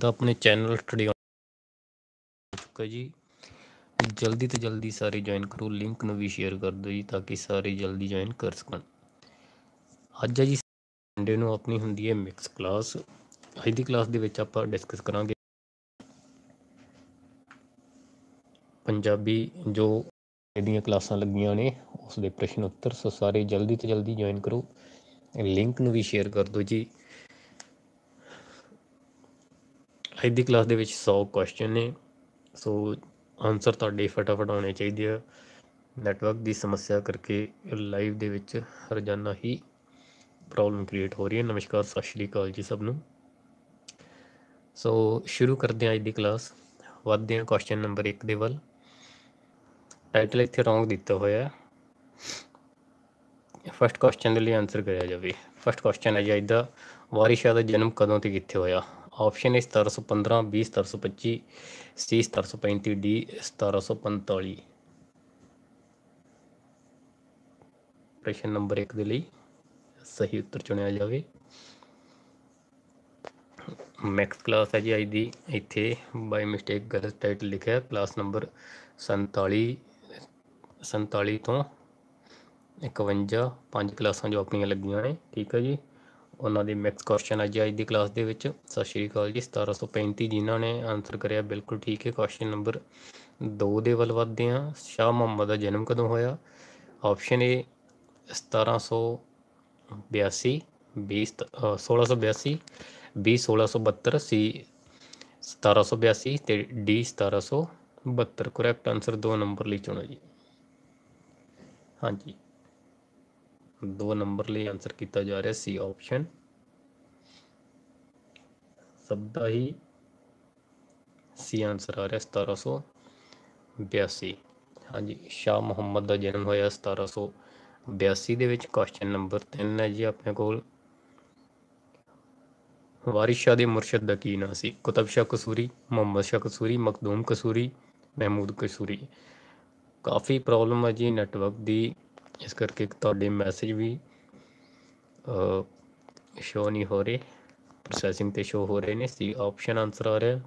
ਦਾ ਆਪਣੇ channel study ਚੁੱਕਾ ਜੀ ਜਲਦੀ ਤੋਂ ਜਲਦੀ ਸਾਰੇ ਜੁਆਇਨ ਕਰੋ ਲਿੰਕ ਨੂੰ ਵੀ ਸ਼ੇਅਰ ਕਰ ਦਿਓ ਜੀ ਤਾਂ ਕਿ ਸਾਰੇ ਜਲਦੀ ਜੁਆਇਨ ਕਰ ਸਕਣ ਅੱਜ ਆ ਜੀ ਸੰਡੇ ਨੂੰ ਆਪਣੀ ਹੁੰਦੀ ਹੈ ਮਿਕਸ ਕਲਾਸ ਅੱਜ ਦੀ ਕਲਾਸ ਦੇ ਵਿੱਚ ਆਪਾਂ ਡਿਸਕਸ ਕਰਾਂਗੇ ਪੰਜਾਬੀ ਜੋ ਇਹਦੀਆਂ ਕਲਾਸਾਂ ਲੱਗੀਆਂ ਨੇ ਉਸ ਦੇ ਪ੍ਰਸ਼ਨ ਉੱਤਰ ਸੋ ਸਾਰੇ ਜਲਦੀ ਤੋਂ ਜਲਦੀ ਜੁਆਇਨ ਕਰੋ ਲਿੰਕ ਨੂੰ ਵੀ ਸ਼ੇਅਰ ਕਰ ਦਿਓ ਜੀ ਅੱਜ ਦੀ ਕਲਾਸ ਦੇ ਵਿੱਚ 100 ਕੁਐਸਚਨ ਨੇ ਸੋ ਆਨਸਰ ਤੁਹਾਡੇ ਫਟਾਫਟ ਆਉਣੇ ਚਾਹੀਦੇ ਆ ਨੈਟਵਰਕ ਦੀ ਸਮੱਸਿਆ ਕਰਕੇ ਲਾਈਵ ਦੇ ਵਿੱਚ ਰੋਜ਼ਾਨਾ ਹੀ ਪ੍ਰੋਬਲਮ ਕ੍ਰੀਏਟ ਹੋ ਰਹੀ ਹੈ ਨਮਸਕਾਰ ਸਤਿ ਸ਼੍ਰੀ ਅਕਾਲ ਜੀ ਸਭ ਨੂੰ ਸੋ ਸ਼ੁਰੂ ਕਰਦੇ ਆ ਅੱਜ ਦੀ ਕਲਾਸ ਵੱਧਦੇ ਆ ਕੁਐਸਚਨ ਨੰਬਰ 1 ਦੇ ਵੱਲ ਟਾਈਟਲ ਇੱਥੇ ਰੌਂਗ ਦਿੱਤਾ ਹੋਇਆ ਹੈ ਫਸਟ ਕੁਐਸਚਨ ਦੇ ਲਈ ਆਨਸਰ ਕਰਿਆ ਜਾਵੇ ਫਸਟ ਕੁਐਸਚਨ ਹੈ ਜੀ ਇਹਦਾ ਵਾਰਿਸ਼ਾ ਦਾ ਜਨਮ ਕਦੋਂ ਤੇ ਕਿੱਥੇ ਹੋਇਆ ऑप्शन है सतारह सौ पंद्रह बी सतारह सौ पच्चीस सी सतारह ਪ੍ਰਸ਼ਨ ਨੰਬਰ 1 ਦੇ ਲਈ ਸਹੀ ਉੱਤਰ ਚੁਣਿਆ ਜਾਵੇ ਮੈਕਸ ਕਲਾਸ ਹੈ ਜੀ ਅੱਜ ਦੀ ਇੱਥੇ ਬਾਈ ਮਿਸਟੇਕ ਗਲਤ ਟਾਈਟਲ ਲਿਖਿਆ ਕਲਾਸ ਨੰਬਰ 47 47 ਤੋਂ 51 ਪੰਜ ਕਲਾਸਾਂ ਜੋ ਆਪਣੀਆਂ ਲੱਗੀਆਂ ਨੇ ਠੀਕ ਹੈ ਜੀ ਉਹਨਾਂ ਦੇ ਮਿਕਸ ਕੁਐਸਚਨ ਅੱਜ ਅੱਜ ਦੀ ਕਲਾਸ ਦੇ ਵਿੱਚ ਸਤਿ ਸ਼੍ਰੀ ਅਕਾਲ ਜੀ 1735 ਜਿਨ੍ਹਾਂ ਨੇ ਆਨਸਰ ਕਰਿਆ ਬਿਲਕੁਲ ਠੀਕ ਹੈ ਕੁਐਸਚਨ ਨੰਬਰ 2 ਦੇ ਵੱਲ ਵੱਧਦੇ ਆ ਸ਼ਾਹ ਮੁਹੰਮਦ ਦਾ ਜਨਮ ਕਦੋਂ ਹੋਇਆ option A 1782 B 1682 B 1672 C 1782 ਤੇ ਡੀ 1772 ਕਰੈਕਟ ਆਨਸਰ 2 ਨੰਬਰ ਲਈ ਚੁਣੋ ਜੀ ਹਾਂਜੀ ਦੋ ਨੰਬਰ ਲਈ ਆਨਸਰ ਕੀਤਾ ਜਾ ਰਿਹਾ ਸੀ ਆਪਸ਼ਨ ਸਭ ਹੀ ਸੀ ਆਨਸਰ ਆ ਰਿਹਾ 1782 ਹਾਂਜੀ ਸ਼ਾਹ ਮੁਹੰਮਦ ਦਾ ਜਨਮ ਹੋਇਆ 1782 ਦੇ ਵਿੱਚ ਕੁਐਸਚਨ ਨੰਬਰ 3 ਹੈ ਜੀ ਆਪਣੇ ਕੋਲ ਵਾਰਿਸ ਸ਼ਾਹ ਦੇ ਮੁਰਸ਼ਿਦ ਦਾ ਕੀ ਨਾਮ ਸੀ ਕੁਤਬ ਸ਼ਾਹ ਕਸੂਰੀ ਮੁਹੰਮਦ ਸ਼ਾਹ ਕਸੂਰੀ ਮਖਦੂਮ ਕਸੂਰੀ ਮਹਿਮੂਦ ਕਸੂਰੀ ਕਾਫੀ ਪ੍ਰੋਬਲਮ ਹੈ ਜੀ ਨੈਟਵਰਕ ਦੀ ਇਸ ਕਰਕੇ ਤੁਹਾਡੇ ਮੈਸੇਜ ਵੀ ਸ਼ੋ ਨਹੀਂ ਹੋ ਰਹੇ ਪ੍ਰੋਸੈਸਿੰਗ ਤੇ ਸ਼ੋ ਹੋ ਰਹੇ ਨੇ ਸੀ ਆਪਸ਼ਨ ਆਨਸਰ ਆ ਰਿਹਾ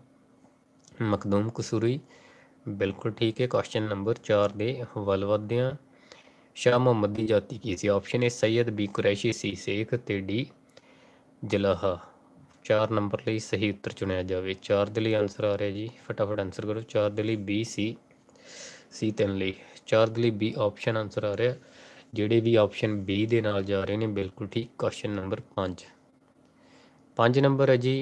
ਮਕਦੂਮ ਕਸੂਰੀ ਬਿਲਕੁਲ ਠੀਕ ਹੈ ਕੁਐਸਚਨ ਨੰਬਰ 4 ਦੇ ਵੱਲ ਵੱਧਦੇ ਹਾਂ ਸ਼ਾਹ ਮੁਹੰਮਦ ਦੀ ਜਾਤੀ ਕੀ ਸੀ ਆਪਸ਼ਨ ਹੈ ਸੈਦ ਬੀ ਕੁਰੈਸ਼ੀ ਸੀ ਸੇਖ ਤੇ ਡੀ ਜਲਾਹਾ 4 ਨੰਬਰ ਲਈ ਸਹੀ ਉੱਤਰ ਚੁਣਿਆ ਜਾਵੇ 4 ਦੇ ਲਈ ਆਨਸਰ ਆ ਰਿਹਾ ਜੀ ਫਟਾਫਟ ਆਨਸਰ ਕਰੋ 4 ਦੇ ਲਈ ਬੀ ਸੀ ਸੀ 3 ਲਈ 4 ਦੇ ਲਈ ਬੀ ਆਪਸ਼ਨ ਆਨਸਰ ਆ ਰਿਹਾ ਜਿਹੜੇ ਵੀ ਆਪਸ਼ਨ B ਦੇ ਨਾਲ ਜਾ ਰਹੇ ਨੇ ਬਿਲਕੁਲ ਠੀਕ ਕੁਐਸਚਨ ਨੰਬਰ 5 5 ਨੰਬਰ ਹੈ ਜੀ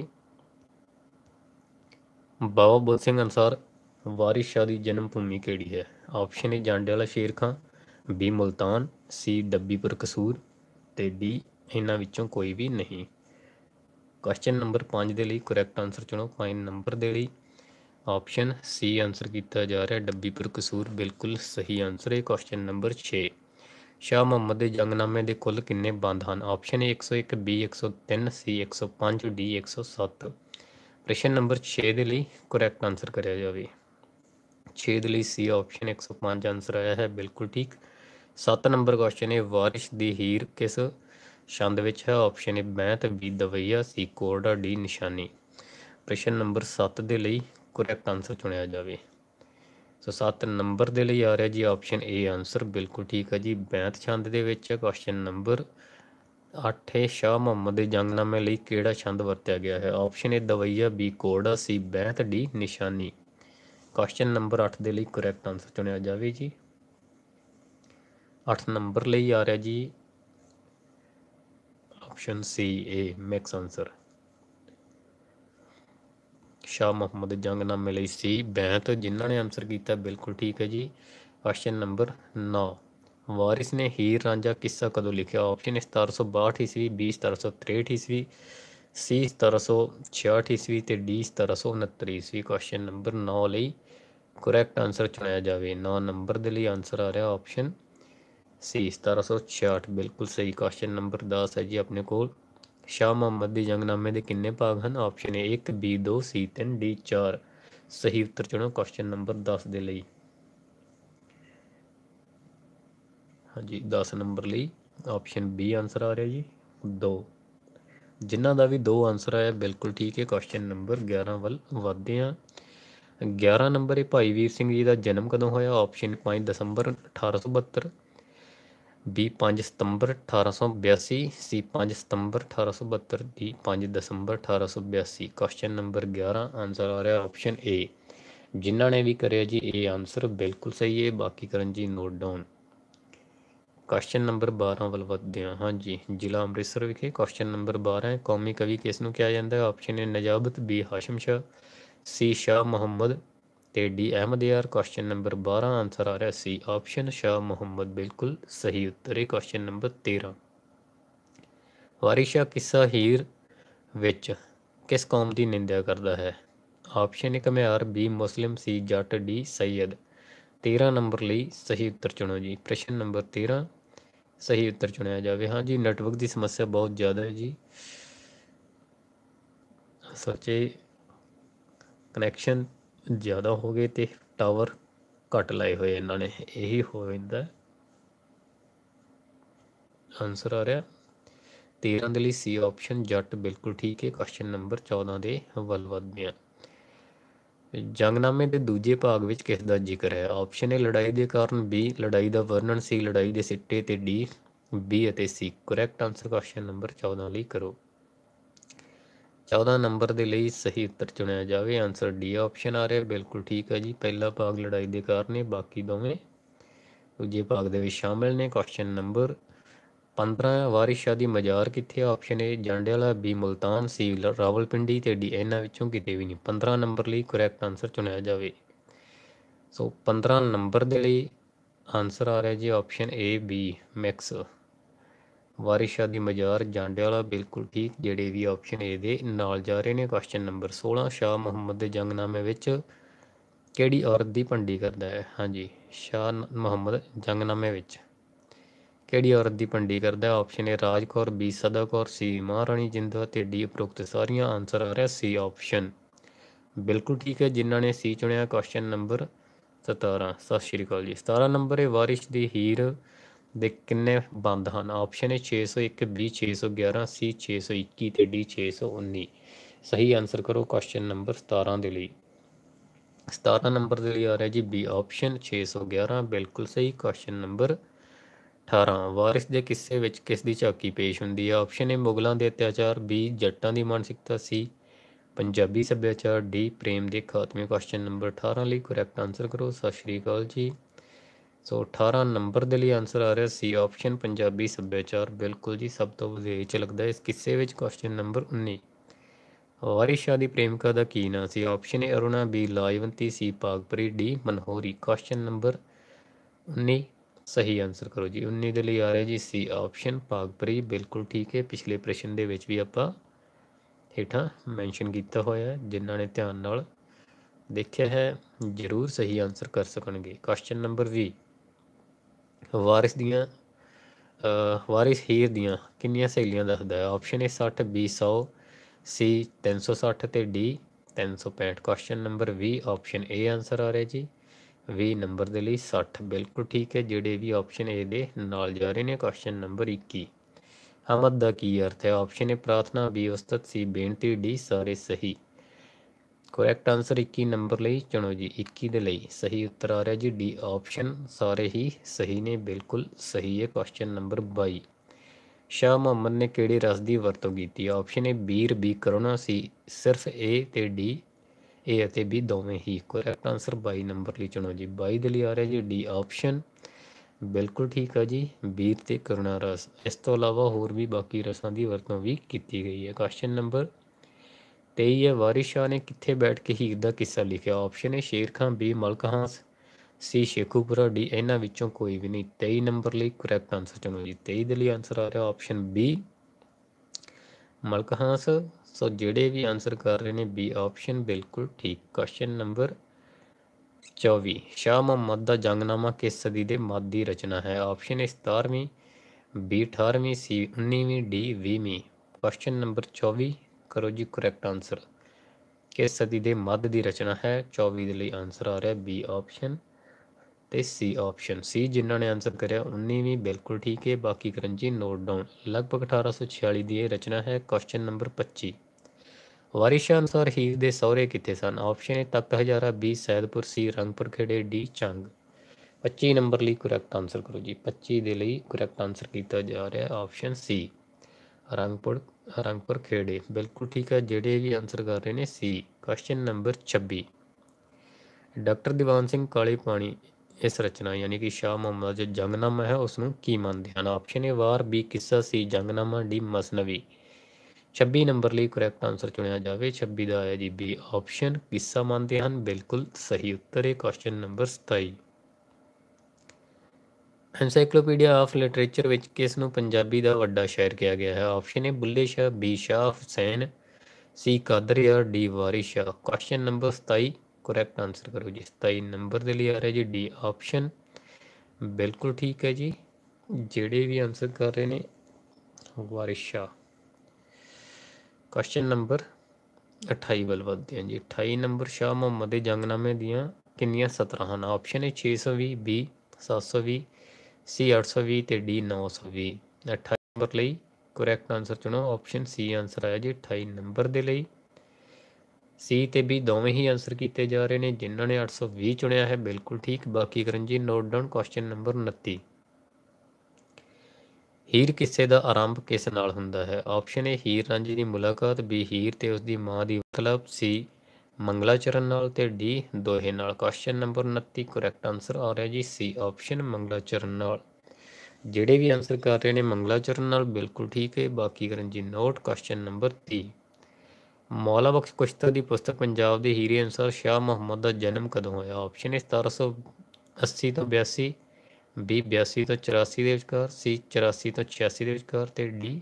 ਬਾਬਾ ਬੁੱਧ ਸਿੰਘ ਅਨਸਰ ਵਾਰਿਸ ਸ਼ਾਹ ਦੀ ਜਨਮ ਭੂਮੀ ਕਿਹੜੀ ਹੈ ਆਪਸ਼ਨ ਹੈ Jandiala Sherkhan B B Multan C Dabbipur Kasur ਤੇ D ਇਹਨਾਂ ਵਿੱਚੋਂ ਕੋਈ ਵੀ ਨਹੀਂ ਕੁਐਸਚਨ ਨੰਬਰ 5 ਦੇ ਲਈ ਕਰੈਕਟ ਆਨਸਰ ਚੁਣੋ ਫਾਈਨ ਨੰਬਰ ਦੇ ਲਈ ਆਪਸ਼ਨ C ਆਨਸਰ ਕੀਤਾ ਜਾ ਰਿਹਾ ਡੱਬੀਪੁਰ ਕਸੂਰ ਬਿਲਕੁਲ ਸਹੀ ਆਨਸਰ ਹੈ ਕੁਐਸਚਨ ਨੰਬਰ 6 ਸ਼ਾਹ ਮੁਹੰਮਦ ਦੇ ਜੰਗਨਾਮੇ ਦੇ ਕੁੱਲ ਕਿੰਨੇ ਬੰਦ ਹਨ option A 101 B 103 C 105 D 107 ਪ੍ਰਸ਼ਨ ਨੰਬਰ 6 ਦੇ ਲਈ ਕਰੈਕਟ ਆਨਸਰ ਕਰਿਆ ਜਾਵੇ 6 ਦੇ ਲਈ C ਆਪਸ਼ਨ 105 ਆਨਸਰ ਆਇਆ ਹੈ ਬਿਲਕੁਲ ਠੀਕ 7 ਨੰਬਰ ਕੁਐਸਚਨ ਹੈ ਵਾਰਿਸ਼ ਦੀ ਹੀਰ ਕਿਸ ਛੰਦ ਵਿੱਚ ਹੈ ਆਪਸ਼ਨ ਏ ਬੈਂਤ ਬੀ ਦਵਈਆ ਸੀ ਕੋਰਡਾ ਡੀ ਨਿਸ਼ਾਨੀ ਪ੍ਰਸ਼ਨ ਨੰਬਰ 7 ਦੇ ਲਈ ਕਰੈਕਟ ਆਨਸਰ ਚੁਣਿਆ ਜਾਵੇ ਸੋ 7 ਨੰਬਰ ਦੇ ਲਈ ਆ ਰਿਹਾ ਜੀ ਆਪਸ਼ਨ A ਆਨਸਰ ਬਿਲਕੁਲ ਠੀਕ ਹੈ ਜੀ ਬੈਂਤ ਛੰਦ ਦੇ ਵਿੱਚ ਕੁਐਸਚਨ ਨੰਬਰ 8 ਹੈ ਸ਼ਾਹ ਮੁਹੰਮਦ ਦੇ ਜੰਗਨਾਮੇ ਲਈ ਕਿਹੜਾ ਛੰਦ ਵਰਤਿਆ ਗਿਆ ਹੈ ਆਪਸ਼ਨ A ਦਵਈਆ B ਕੋੜਾ C ਬੈਂਤ D ਨਿਸ਼ਾਨੀ ਕੁਐਸਚਨ ਨੰਬਰ 8 ਦੇ ਲਈ ਕਰੈਕਟ ਆਨਸਰ ਚੁਣਿਆ ਜਾਵੇ ਜੀ 8 ਨੰਬਰ ਲਈ ਆ ਰਿਹਾ ਜੀ ਆਪਸ਼ਨ ਸੀ A ਮੈਕਸ ਆਨਸਰ शाह मुहम्मद जंग मिली सी बैंत तो जिन्होंने आंसर किया बिल्कुल ठीक है जी क्वेश्चन नंबर नौ वारिस ने हीर रांझा किस्सा कदों लिखा ऑप्शन सतारा सौ बाहठ ईस्वी बी सतारा सौ त्रेहठ ईस्वी सी सतारह सौ छियाठ ईस्वी तो डी सतारा सौ उन्हत्तर ईस्वी क्वेश्चन नंबर नौ लैक्ट आंसर चुनाया जाए नौ नंबर के लिए आंसर आ रहा ऑप्शन सी सतारा सौ छियाठ बिल्कुल सही क्वेश्चन नंबर दस है जी अपने को ਸ਼ਾਹ ਮੁਹੰਮਦ ਦੇ ਜੰਗਨਾਮੇ ਦੇ ਕਿੰਨੇ ਭਾਗ ਹਨ option A 1 B 2 C 3 D 4 ਸਹੀ ਉੱਤਰ ਚੁਣੋ ਕੁਐਸਚਨ ਨੰਬਰ 10 ਦੇ ਲਈ ਹਾਂਜੀ 10 ਨੰਬਰ ਲਈ ਆਪਸ਼ਨ B ਆਨਸਰ ਆ ਰਿਹਾ ਜੀ 2 ਜਿਨ੍ਹਾਂ ਦਾ ਵੀ 2 ਆਨਸਰ ਆਇਆ ਬਿਲਕੁਲ ਠੀਕ ਹੈ ਕੁਐਸਚਨ ਨੰਬਰ 11 ਵੱਲ ਵਧਦੇ ਹਾਂ 11 ਨੰਬਰ ਇਹ ਭਾਈ ਵੀਰ ਸਿੰਘ ਜੀ ਦਾ ਜਨਮ ਕਦੋਂ ਹੋਇਆ ਆਪਸ਼ਨ 5 ਦਸੰਬਰ 1872 B 5 ਸਤੰਬਰ 1882 C 5 ਸਤੰਬਰ 1872 D 5 ਦਸੰਬਰ 1882 ਕੁਐਸਚਨ ਨੰਬਰ 11 ਆਨਸਰ ਆ ਰਿਹਾ ਆਪਸ਼ਨ A ਜਿਨ੍ਹਾਂ ਨੇ ਵੀ ਕਰਿਆ ਜੀ ਇਹ ਆਨਸਰ ਬਿਲਕੁਲ ਸਹੀ ਹੈ ਬਾਕੀ ਕਰਨ ਜੀ ਨੋਟ ਡਾਊਨ ਕੁਐਸਚਨ ਨੰਬਰ 12 ਵੱਲ ਵਧਦੇ ਹਾਂ ਹਾਂਜੀ ਜ਼ਿਲ੍ਹਾ ਅੰਮ੍ਰਿਤਸਰ ਵਿਖੇ ਕੁਐਸਚਨ ਨੰਬਰ 12 ਕੌਮੀ ਕਵੀ ਕਿਸ ਨੂੰ ਕਿਹਾ ਜਾਂਦਾ ਹੈ option A Najabat B Hashim Shah C Shah Muhammad ਤੇ ਡੀ ਯਾਰ ਕੁਐਸਚਨ ਨੰਬਰ 12 ਆਨਸਰ ਆ ਰਿਹਾ ਸੀ ਆਪਸ਼ਨ ਸ਼ਾ ਮੁਹੰਮਦ ਬਿਲਕੁਲ ਸਹੀ ਉੱਤਰ ਹੈ ਕੁਐਸਚਨ ਨੰਬਰ 13 ਵਾਰਿਸ਼ਾ ਕਿੱਸਾ ਹੀਰ ਵਿੱਚ ਕਿਸ ਕੌਮ ਦੀ ਨਿੰਦਿਆ ਕਰਦਾ ਹੈ ਆਪਸ਼ਨ ਏ ਕਮਿਆਰ ਬੀ ਮੁਸਲਿਮ ਸੀ ਜੱਟ ਡੀ ਸੈਦ 13 ਨੰਬਰ ਲਈ ਸਹੀ ਉੱਤਰ ਚੁਣੋ ਜੀ ਪ੍ਰਸ਼ਨ ਨੰਬਰ 13 ਸਹੀ ਉੱਤਰ ਚੁਣਿਆ ਜਾਵੇ ਹਾਂ ਜੀ ਨੈਟਵਰਕ ਦੀ ਸਮੱਸਿਆ ਬਹੁਤ ਜ਼ਿਆਦਾ ਹੈ ਜੀ ਸੱਚੇ ਕਨੈਕਸ਼ਨ ਜ਼ਿਆਦਾ ਹੋ ਗਏ ਤੇ ਟਾਵਰ ਘਟ ਲਾਏ ਹੋਏ ਇਹਨਾਂ ਨੇ ਇਹੀ ਹੋ ਜਾਂਦਾ ਆਨਸਰ ਆ ਰਿਹਾ 13 ਦੇ ਲਈ ਸੀ ਆਪਸ਼ਨ ਜੱਟ ਬਿਲਕੁਲ ਠੀਕ ਹੈ ਕੁਐਸਚਨ ਨੰਬਰ 14 ਦੇ ਵੱਲ ਵੱਧਦੇ ਆ ਜੰਗਨਾਮੇ ਦੇ ਦੂਜੇ ਭਾਗ ਵਿੱਚ ਕਿਸ ਦਾ ਜ਼ਿਕਰ ਹੈ ਆਪਸ਼ਨ ਹੈ ਲੜਾਈ ਦੇ ਕਾਰਨ ਬੀ ਲੜਾਈ ਦਾ ਵਰਣਨ ਸੀ ਲੜਾਈ ਦੇ ਸਿੱਟੇ ਤੇ ਡੀ ਬੀ ਅਤੇ C correct answer question number 14 ਲਈ ਕਰੋ 14 ਨੰਬਰ ਦੇ ਲਈ ਸਹੀ ਉੱਤਰ ਚੁਣਿਆ ਜਾਵੇ ਆਨਸਰ ਡੀ ਆਪਸ਼ਨ ਆ ਰਿਹਾ ਬਿਲਕੁਲ ਠੀਕ ਹੈ ਜੀ ਪਹਿਲਾ ਭਾਗ ਲੜਾਈ ਦੇ ਕਾਰਨ ਹੈ ਬਾਕੀ ਦੋਵੇਂ ਦੂਜੇ ਭਾਗ ਦੇ ਵਿੱਚ ਸ਼ਾਮਿਲ ਨੇ ਕੁਐਸਚਨ ਨੰਬਰ 15 ਵਾਰਿਸ ਸ਼ਾਹ ਦੀ ਮਜ਼ਾਰ ਕਿੱਥੇ option A Jandiala B Multan C Rawalpindi ਤੇ ਡੀ ਇਹਨਾਂ ਵਿੱਚੋਂ ਕਿਤੇ ਵੀ ਨਹੀਂ 15 ਨੰਬਰ ਲਈ ਕਰੈਕਟ ਆਨਸਰ ਚੁਣਿਆ ਜਾਵੇ ਸੋ 15 ਨੰਬਰ ਦੇ ਲਈ ਆਨਸਰ ਆ ਰਿਹਾ ਜੀ ਆਪਸ਼ਨ ਏ ਬੀ ਮਿਕਸ ਵਾਰਿਸ਼ਾ ਦੀ ਮਜ਼ਾਰ ਜਾਂਡਿਆਲਾ ਬਿਲਕੁਲ ਠੀਕ ਜਿਹੜੇ ਵੀ ਆਪਸ਼ਨ ਏ ਦੇ ਨਾਲ ਜਾ ਰਹੇ ਨੇ ਕੁਐਸਚਨ ਨੰਬਰ 16 ਸ਼ਾਹ ਮੁਹੰਮਦ ਦੇ ਜੰਗਨਾਮੇ ਵਿੱਚ ਕਿਹੜੀ ਔਰਤ ਦੀ ਪੰਡੀ ਕਰਦਾ ਹੈ ਹਾਂਜੀ ਸ਼ਾਹ ਮੁਹੰਮਦ ਜੰਗਨਾਮੇ ਵਿੱਚ ਕਿਹੜੀ ਔਰਤ ਦੀ ਪੰਡੀ ਕਰਦਾ ਹੈ option A Raj Kaur B Sada Kaur ਸੀ ਮਹਾਰਾਣੀ ਜਿੰਦ ਤੇ ਡੀ ਉਪਰੋਕਤ ਸਾਰੀਆਂ ਆਨਸਰ ਆ ਰਿਹਾ ਸੀ ਆਪਸ਼ਨ ਬਿਲਕੁਲ ਠੀਕ ਹੈ ਜਿਨ੍ਹਾਂ ਨੇ ਸੀ ਚੁਣਿਆ ਕੁਐਸਚਨ ਨੰਬਰ 17 ਸਤਿ ਸ਼੍ਰੀ ਅਕਾਲ ਜੀ 17 ਨੰਬਰ ਹੈ ਵਾਰਿਸ਼ ਦੀ ਹੀਰ ਦੇ ਕਿੰਨੇ ਬੰਦ ਹਨ ਆਪਸ਼ਨ ਹੈ 601 B 611 C 621 ਤੇ D 619 ਸਹੀ ਆਨਸਰ ਕਰੋ ਕੁਐਸਚਨ ਨੰਬਰ 17 ਦੇ ਲਈ 17 ਨੰਬਰ ਦੇ ਲਈ ਆ ਰਿਹਾ ਜੀ B ਆਪਸ਼ਨ 611 ਬਿਲਕੁਲ ਸਹੀ ਕੁਐਸਚਨ ਨੰਬਰ 18 ਵਾਰਿਸ ਦੇ ਕਿੱਸੇ ਵਿੱਚ ਕਿਸ ਦੀ ਝਾਕੀ ਪੇਸ਼ ਹੁੰਦੀ ਹੈ ਆਪਸ਼ਨ ਹੈ ਮੁਗਲਾਂ ਦੇ ਅਤਿਆਚਾਰ B ਜੱਟਾਂ ਦੀ ਮਾਨਸਿਕਤਾ ਸੀ ਪੰਜਾਬੀ ਸੱਭਿਆਚਾਰ ਡੀ ਪ੍ਰੇਮ ਦੇ ਖਾਤਮੇ ਕੁਐਸਚਨ ਨੰਬਰ 18 ਲਈ ਕਰੈਕਟ ਆਨਸਰ ਕਰੋ ਸਤਿ ਸ਼੍ਰੀ ਅਕਾਲ ਜੀ ਸੋ 18 ਨੰਬਰ ਦੇ ਲਈ ਆਨਸਰ ਆ ਰਿਹਾ ਸੀ ਆਪਸ਼ਨ ਪੰਜਾਬੀ ਸੱਭਿਆਚਾਰ ਬਿਲਕੁਲ ਜੀ ਸਭ ਤੋਂ ਵਧੇਰੇ ਲੱਗਦਾ ਇਸ ਕਿੱਸੇ ਵਿੱਚ ਕੁਐਸਚਨ ਨੰਬਰ 19 ਵਾਰਿਸ਼ਾ ਦੀ ਪ੍ਰੇਮਿਕਾ ਦਾ ਕੀ ਨਾਮ ਸੀ option A Aruna B Laiwanti C ਪਾਗਪਰੀ ਡੀ ਮਨਹੋਰੀ ਕੁਐਸਚਨ ਨੰਬਰ 19 ਸਹੀ ਆਨਸਰ ਕਰੋ ਜੀ 19 ਦੇ ਲਈ ਆ ਰਿਹਾ ਜੀ ਸੀ ਆਪਸ਼ਨ ਪਾਗਪਰੀ ਬਿਲਕੁਲ ਠੀਕ ਹੈ ਪਿਛਲੇ ਪ੍ਰਸ਼ਨ ਦੇ ਵਿੱਚ ਵੀ ਆਪਾਂ ਹੇਠਾਂ ਮੈਂਸ਼ਨ ਕੀਤਾ ਹੋਇਆ ਜਿਨ੍ਹਾਂ ਨੇ ਧਿਆਨ ਨਾਲ ਦੇਖਿਆ ਹੈ ਜ਼ਰੂਰ ਸਹੀ ਆਨਸਰ ਕਰ ਸਕਣਗੇ ਕੁਐਸਚਨ ਨੰਬਰ 20 ਵਾਰਿਸ ਦੀਆਂ ਵਾਰਿਸ ਹੀਰ ਦੀਆਂ ਕਿੰਨੀਆਂ ਸਹੇਲੀਆਂ ਦੱਸਦਾ ਹੈ ਆਪਸ਼ਨ ਏ 60 B 100 C 360 ਤੇ D 365 question number 20 option A answer ਆ ਰਿਹਾ ਜੀ 20 ਨੰਬਰ ਦੇ ਲਈ 60 ਬਿਲਕੁਲ ਠੀਕ ਹੈ ਜਿਹੜੇ ਵੀ ਆਪਸ਼ਨ A ਦੇ ਨਾਲ ਜਾ ਰਹੇ ਨੇ ਕੁਐਸਚਨ ਨੰਬਰ 21 ਹਮਦ ਦਾ ਕੀ ਅਰਥ ਹੈ ਆਪਸ਼ਨ ਏ ਪ੍ਰਾਰਥਨਾ B ਉਸਤਤ C ਬੇਨਤੀ D ਸਾਰੇ ਸਹੀ ਕਰੈਕਟ ਆਨਸਰ 21 ਨੰਬਰ ਲਈ ਚੁਣੋ ਜੀ 21 ਦੇ ਲਈ ਸਹੀ ਉੱਤਰ ਆ ਰਿਹਾ ਜੀ ਡੀ ਆਪਸ਼ਨ ਸਾਰੇ ਹੀ ਸਹੀ ਨੇ ਬਿਲਕੁਲ ਸਹੀ ਹੈ ਕੁਐਸਚਨ ਨੰਬਰ 22 ਸ਼ਾਹ ਮੁਹੰਮਦ ਨੇ ਕਿਹੜੇ ਰਸ ਦੀ ਵਰਤੋਂ ਕੀਤੀ ਆਪਸ਼ਨ ਏ ਬੀਰ ਬੀ ਕਰੋਨਾ ਸੀ ਸਿਰਫ ਏ ਤੇ ਡੀ ਏ ਅਤੇ ਬੀ ਦੋਵੇਂ ਹੀ ਕਰੈਕਟ ਆਨਸਰ 22 ਨੰਬਰ ਲਈ ਚੁਣੋ ਜੀ 22 ਦੇ ਲਈ ਆ ਰਿਹਾ ਜੀ ਡੀ ਆਪਸ਼ਨ ਬਿਲਕੁਲ ਠੀਕ ਹੈ ਜੀ ਬੀਰ ਤੇ ਕਰੋਨਾ ਰਸ ਇਸ ਤੋਂ ਇਲਾਵਾ ਹੋਰ ਵੀ ਬਾਕੀ ਰਸਾਂ ਦੀ ਵਰਤੋਂ ਵੀ ਕੀਤੀ ਗਈ ਹੈ ਕੁਐਸਚਨ ਨੰਬਰ 23 ਹੈ ਵਾਰਿਸ ਸ਼ਾਹ ਨੇ ਕਿੱਥੇ ਬੈਠ ਕੇ ਹੀਰ ਦਾ ਕਿੱਸਾ ਲਿਖਿਆ ਆਪਸ਼ਨ ਹੈ Sher Khan B Malak Hans C Sheikhupura D ਇਹਨਾਂ ਵਿੱਚੋਂ ਕੋਈ ਵੀ ਨਹੀਂ 23 ਨੰਬਰ ਲਈ ਕਰੈਕਟ ਆਨਸਰ ਚੁਣੋ ਜੀ 23 ਦੇ ਲਈ ਆਨਸਰ ਆ ਰਿਹਾ option B Malak Hans so ਜਿਹੜੇ ਵੀ ਆਨਸਰ ਕਰ ਰਹੇ ਨੇ ਬੀ ਆਪਸ਼ਨ ਬਿਲਕੁਲ ਠੀਕ ਕੁਐਸਚਨ ਨੰਬਰ 24 ਸ਼ਾਹ ਮੁਹੰਮਦ ਦਾ ਜੰਗਨਾਮਾ ਕਿਸ ਸਦੀ ਦੇ ਮੱਧ ਦੀ ਰਚਨਾ ਹੈ ਆਪਸ਼ਨ ਹੈ 17ਵੀਂ ਬੀ 18ਵੀਂ ਸੀ 19ਵੀਂ ਡੀ 20ਵੀਂ ਕੁਐਸਚਨ ਨੰਬਰ 24 ਕਰੋ ਜੀ ਕਰੈਕਟ ਆਨਸਰ ਕਿਸ ਸਦੀ ਦੇ ਮੱਧ ਦੀ ਰਚਨਾ ਹੈ 24 ਦੇ ਲਈ ਆਨਸਰ ਆ ਰਿਹਾ ਬੀ ਆਪਸ਼ਨ ਤੇ ਸੀ ਆਪਸ਼ਨ ਸੀ ਜਿਨ੍ਹਾਂ ਨੇ ਆਨਸਰ ਕਰਿਆ 19ਵੀਂ ਬਿਲਕੁਲ ਠੀਕ ਹੈ ਬਾਕੀ ਕਰਨ ਜੀ ਨੋਟ ਡਾਊਨ ਲਗਭਗ 1846 ਦੀ ਇਹ ਰਚਨਾ ਹੈ ਕੁਐਸਚਨ ਨੰਬਰ 25 ਵਾਰਿਸ਼ਾ ਅਨਸਰ ਹੀਰ ਦੇ ਸਹੁਰੇ ਕਿੱਥੇ ਸਨ ਆਪਸ਼ਨ ਹੈ ਤਖਤ ਹਜ਼ਾਰਾ ਬੀ ਸੈਦਪੁਰ ਸੀ ਰੰਗਪੁਰ ਖੇੜੇ ਡੀ ਚੰਗ 25 ਨੰਬਰ ਲਈ ਕਰੈਕਟ ਆਨਸਰ ਕਰੋ ਜੀ 25 ਦੇ ਲਈ ਕਰੈਕਟ ਆਨਸਰ ਕੀਤਾ ਜਾ ਰਿਹਾ ਆਪਸ਼ਨ ਸੀ ਰੰਗਪੁਰ ਰੰਗਪੁਰ ਖੇੜੇ ਬਿਲਕੁਲ ਠੀਕ ਹੈ ਜਿਹੜੇ ਵੀ ਆਨਸਰ ਕਰ ਰਹੇ ਨੇ ਸੀ question number 26 doctor Diwan Singh ਕਾਲੇ ਪਾਣੀ ਇਸ ਰਚਨਾ ਯਾਨੀ ਕਿ ਸ਼ਾਹ ਮੁਹੰਮਦ ਜੋ ਜੰਗਨਾਮਾ ਹੈ ਉਸ ਨੂੰ ਕੀ ਮੰਨਦੇ ਹਨ ਆਪਸ਼ਨ ਏ ਵਾਰ ਬੀ ਕਿੱਸਾ ਸੀ ਜੰਗਨਾਮਾ ਡੀ ਮਸਨਵੀ 26 ਨੰਬਰ ਲਈ ਕਰੈਕਟ ਆਨਸਰ ਚੁਣਿਆ ਜਾਵੇ 26 ਦਾ ਆਇਆ ਜੀ ਬੀ ਆਪਸ਼ਨ ਕਿੱਸਾ ਮੰਨਦੇ ਹਨ ਬਿਲਕੁਲ ਸਹੀ ਉੱਤਰ ਹੈ question number 27 encyclopaedia of literature ਵਿੱਚ ਕਿਸ ਨੂੰ ਪੰਜਾਬੀ ਦਾ ਵੱਡਾ ਸ਼ਾਇਰ ਕਿਹਾ ਗਿਆ ਹੈ option A Bulleh Shah B Shah Hussain C Qadir ਜਾਂ D Waris Shah question number 27 correct answer ਕਰੋ ਜੀ 27 ਨੰਬਰ ਦੇ ਲਈ ਆ ਰਿਹਾ ਜੀ ਡੀ ਆਪਸ਼ਨ ਬਿਲਕੁਲ ਠੀਕ ਹੈ ਜੀ ਜਿਹੜੇ ਵੀ ਆਨਸਰ ਕਰ ਰਹੇ ਨੇ ਵਾਰਿਸ ਸ਼ਾਹ ਕੁਐਸਚਨ ਨੰਬਰ 28 ਵੱਲ ਵਧਦੇ ਹਾਂ ਜੀ 28 ਨੰਬਰ ਸ਼ਾਹ ਮੁਹੰਮਦ ਦੇ ਜੰਗਨਾਮੇ ਦੀਆਂ ਕਿੰਨੀਆਂ ਸਤਰਾਂ ਹਨ ਆਪਸ਼ਨ ਏ 620 ਬੀ 720 C 820 ਤੇ D 920 28 ਨੰਬਰ ਲਈ ਕਰੈਕਟ ਆਨਸਰ ਚੁਣੋ ਆਪਸ਼ਨ C ਆਨਸਰ ਆਇਆ ਜੀ 28 ਨੰਬਰ ਦੇ ਲਈ C ਤੇ B ਦੋਵੇਂ ਹੀ ਆਨਸਰ ਕੀਤੇ ਜਾ ਰਹੇ ਨੇ ਜਿਨ੍ਹਾਂ ਨੇ 820 ਚੁਣਿਆ ਹੈ ਬਿਲਕੁਲ ਠੀਕ ਬਾਕੀ ਕਰਨ ਜੀ note down question number 29 Heer ਕਿਸੇ ਦਾ ਆਰੰਭ ਕਿਸ ਨਾਲ ਹੁੰਦਾ ਹੈ ਆਪਸ਼ਨ ਏ ਹੀਰ ਰਾਂਝੇ ਦੀ ਮੁਲਾਕਾਤ ਬੀ ਹੀਰ ਤੇ ਉਸ ਦੀ ਮਾਂ ਦੀ ਵਕਲਬ ਸੀ ਮੰਗਲਾਚਰਨ ਨਾਲ ਤੇ ਡੀ ਦੋਹੇ ਨਾਲ ਕੁਐਸਚਨ ਨੰਬਰ 29 ਕਰੈਕਟ ਆਨਸਰ ਆ ਰਿਹਾ ਜੀ ਸੀ ਆਪਸ਼ਨ ਮੰਗਲਾਚਰਨ ਨਾਲ ਜਿਹੜੇ ਵੀ ਆਨਸਰ ਕਰ ਰਹੇ ਨੇ ਮੰਗਲਾਚਰਨ ਨਾਲ ਬਿਲਕੁਲ ਠੀਕ ਹੈ ਬਾਕੀ ਕਰਨ ਜੀ ਨੋਟ ਕੁਐਸਚਨ ਨੰਬਰ 30 ਮੌਲਾ ਬਖਸ਼ ਕੁਸ਼ਤਾ ਦੀ ਪੁਸਤਕ ਪੰਜਾਬ ਦੇ ਹੀਰੇ ਅਨਸਰ ਸ਼ਾਹ ਮੁਹੰਮਦ ਦਾ ਜਨਮ ਕਦੋਂ ਹੋਇਆ ਆਪਸ਼ਨ ਹੈ 1780 ਤੋਂ 82 ਬੀ 82 ਤੋਂ 84 ਦੇ ਵਿਚਕਾਰ ਸੀ 84 ਤੋਂ 86 ਦੇ ਵਿਚਕਾਰ ਤੇ ਡੀ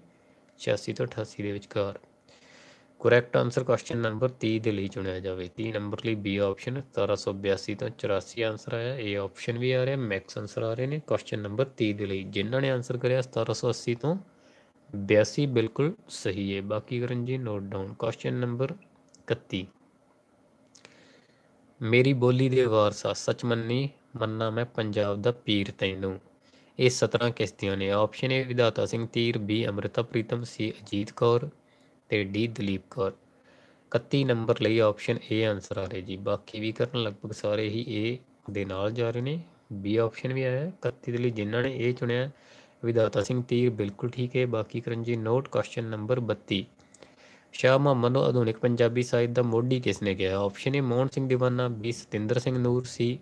86 ਤੋਂ 88 ਦੇ ਵਿਚਕਾਰ ਕਰੈਕਟ ਆਨਸਰ ਕੁਐਸਚਨ ਨੰਬਰ 30 ਦੇ ਲਈ ਚੁਣਿਆ ਜਾਵੇ 30 ਨੰਬਰ ਲਈ ਬੀ ਆਪਸ਼ਨ 1782 ਤੋਂ 84 ਆਨਸਰ ਆਇਆ ਏ ਆਪਸ਼ਨ ਵੀ ਆ ਰਿਹਾ ਮੈਕਸ ਆਨਸਰ ਆ ਰਹੇ ਨੇ ਕੁਐਸਚਨ ਨੰਬਰ 30 ਦੇ ਲਈ ਜਿਨ੍ਹਾਂ ਨੇ ਆਨਸਰ ਕਰਿਆ 1780 ਤੋਂ 82 ਬਿਲਕੁਲ ਸਹੀ ਹੈ ਬਾਕੀ ਕਰਨ ਜੀ ਨੋਟ ਡਾਊਨ ਕੁਐਸਚਨ ਨੰਬਰ 31 ਮੇਰੀ ਬੋਲੀ ਦੇ ਵਾਰਸਾ ਸਚਮੰਨੀ ਮੰਨਾ ਮੈਂ ਪੰਜਾਬ ਦਾ ਪੀਰ ਤੈਨੂੰ ਇਹ 17 ਕਿਸ਼ਤੀਆਂ ਨੇ option A Vidhata Singh Teer B Amrita Pritam C Ajeet Kaur ਤੇ ਡੀ ਦਲੀਪ ਕੌਰ 31 ਨੰਬਰ ਲਈ ਆਪਸ਼ਨ ਏ ਆਨਸਰ ਆ ਰਿਹਾ ਜੀ ਬਾਕੀ ਵੀ ਕਰਨ ਲਗਭਗ ਸਾਰੇ ਹੀ ਏ ਦੇ ਨਾਲ ਜਾ ਰਹੇ ਨੇ ਬੀ ਆਪਸ਼ਨ ਵੀ ਆਇਆ 31 ਦੇ ਲਈ ਜਿਨ੍ਹਾਂ ਨੇ ਏ ਚੁਣਿਆ ਵਿਦਾਤਾ ਸਿੰਘ ਤੀਰ ਬਿਲਕੁਲ ਠੀਕ ਹੈ ਬਾਕੀ ਕਰਨ ਜੀ note question number 32 Shah Muhammad ਨੂੰ ਆਧੁਨਿਕ ਪੰਜਾਬੀ ਸਾਹਿਤ ਦਾ ਮੋਢੀ ਕਿਸ ਨੇ ਕਿਹਾ option A Mohan Singh Diwana B Satinder Singh Noor C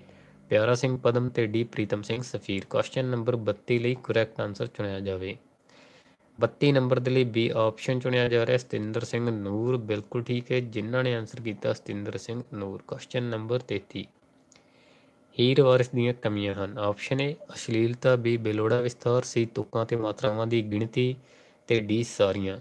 Piara Singh Padam ਤੇ D Pritam Singh Safir question number 32 ਲਈ ਕਰੈਕਟ ਆਨਸਰ ਚੁਣਿਆ ਜਾਵੇ 32 ਨੰਬਰ ਦੇ ਲਈ ਬੀ ਆਪਸ਼ਨ ਚੁਣਿਆ ਜਾ ਰਿਹਾ ਸਤਿੰਦਰ ਸਿੰਘ ਨੂਰ ਬਿਲਕੁਲ ਠੀਕ ਹੈ ਜਿਨ੍ਹਾਂ ਨੇ ਆਨਸਰ ਕੀਤਾ ਸਤਿੰਦਰ ਸਿੰਘ ਨੂਰ ਕੁਐਸਚਨ ਨੰਬਰ 33 ਹੀਰ ਵਾਰਿਸ ਦੀਆਂ ਕਮੀਆਂ ਹਨ ਆਪਸ਼ਨ ਏ ਅਸ਼ਲੀਲਤਾ ਬੀ ਬੇਲੋੜਾ ਵਿਸਥਾਰ ਸੀ ਤੁਕਾਂ ਤੇ ਮਾਤਰਾਵਾਂ ਦੀ ਗਿਣਤੀ ਤੇ ਡੀ ਸਾਰੀਆਂ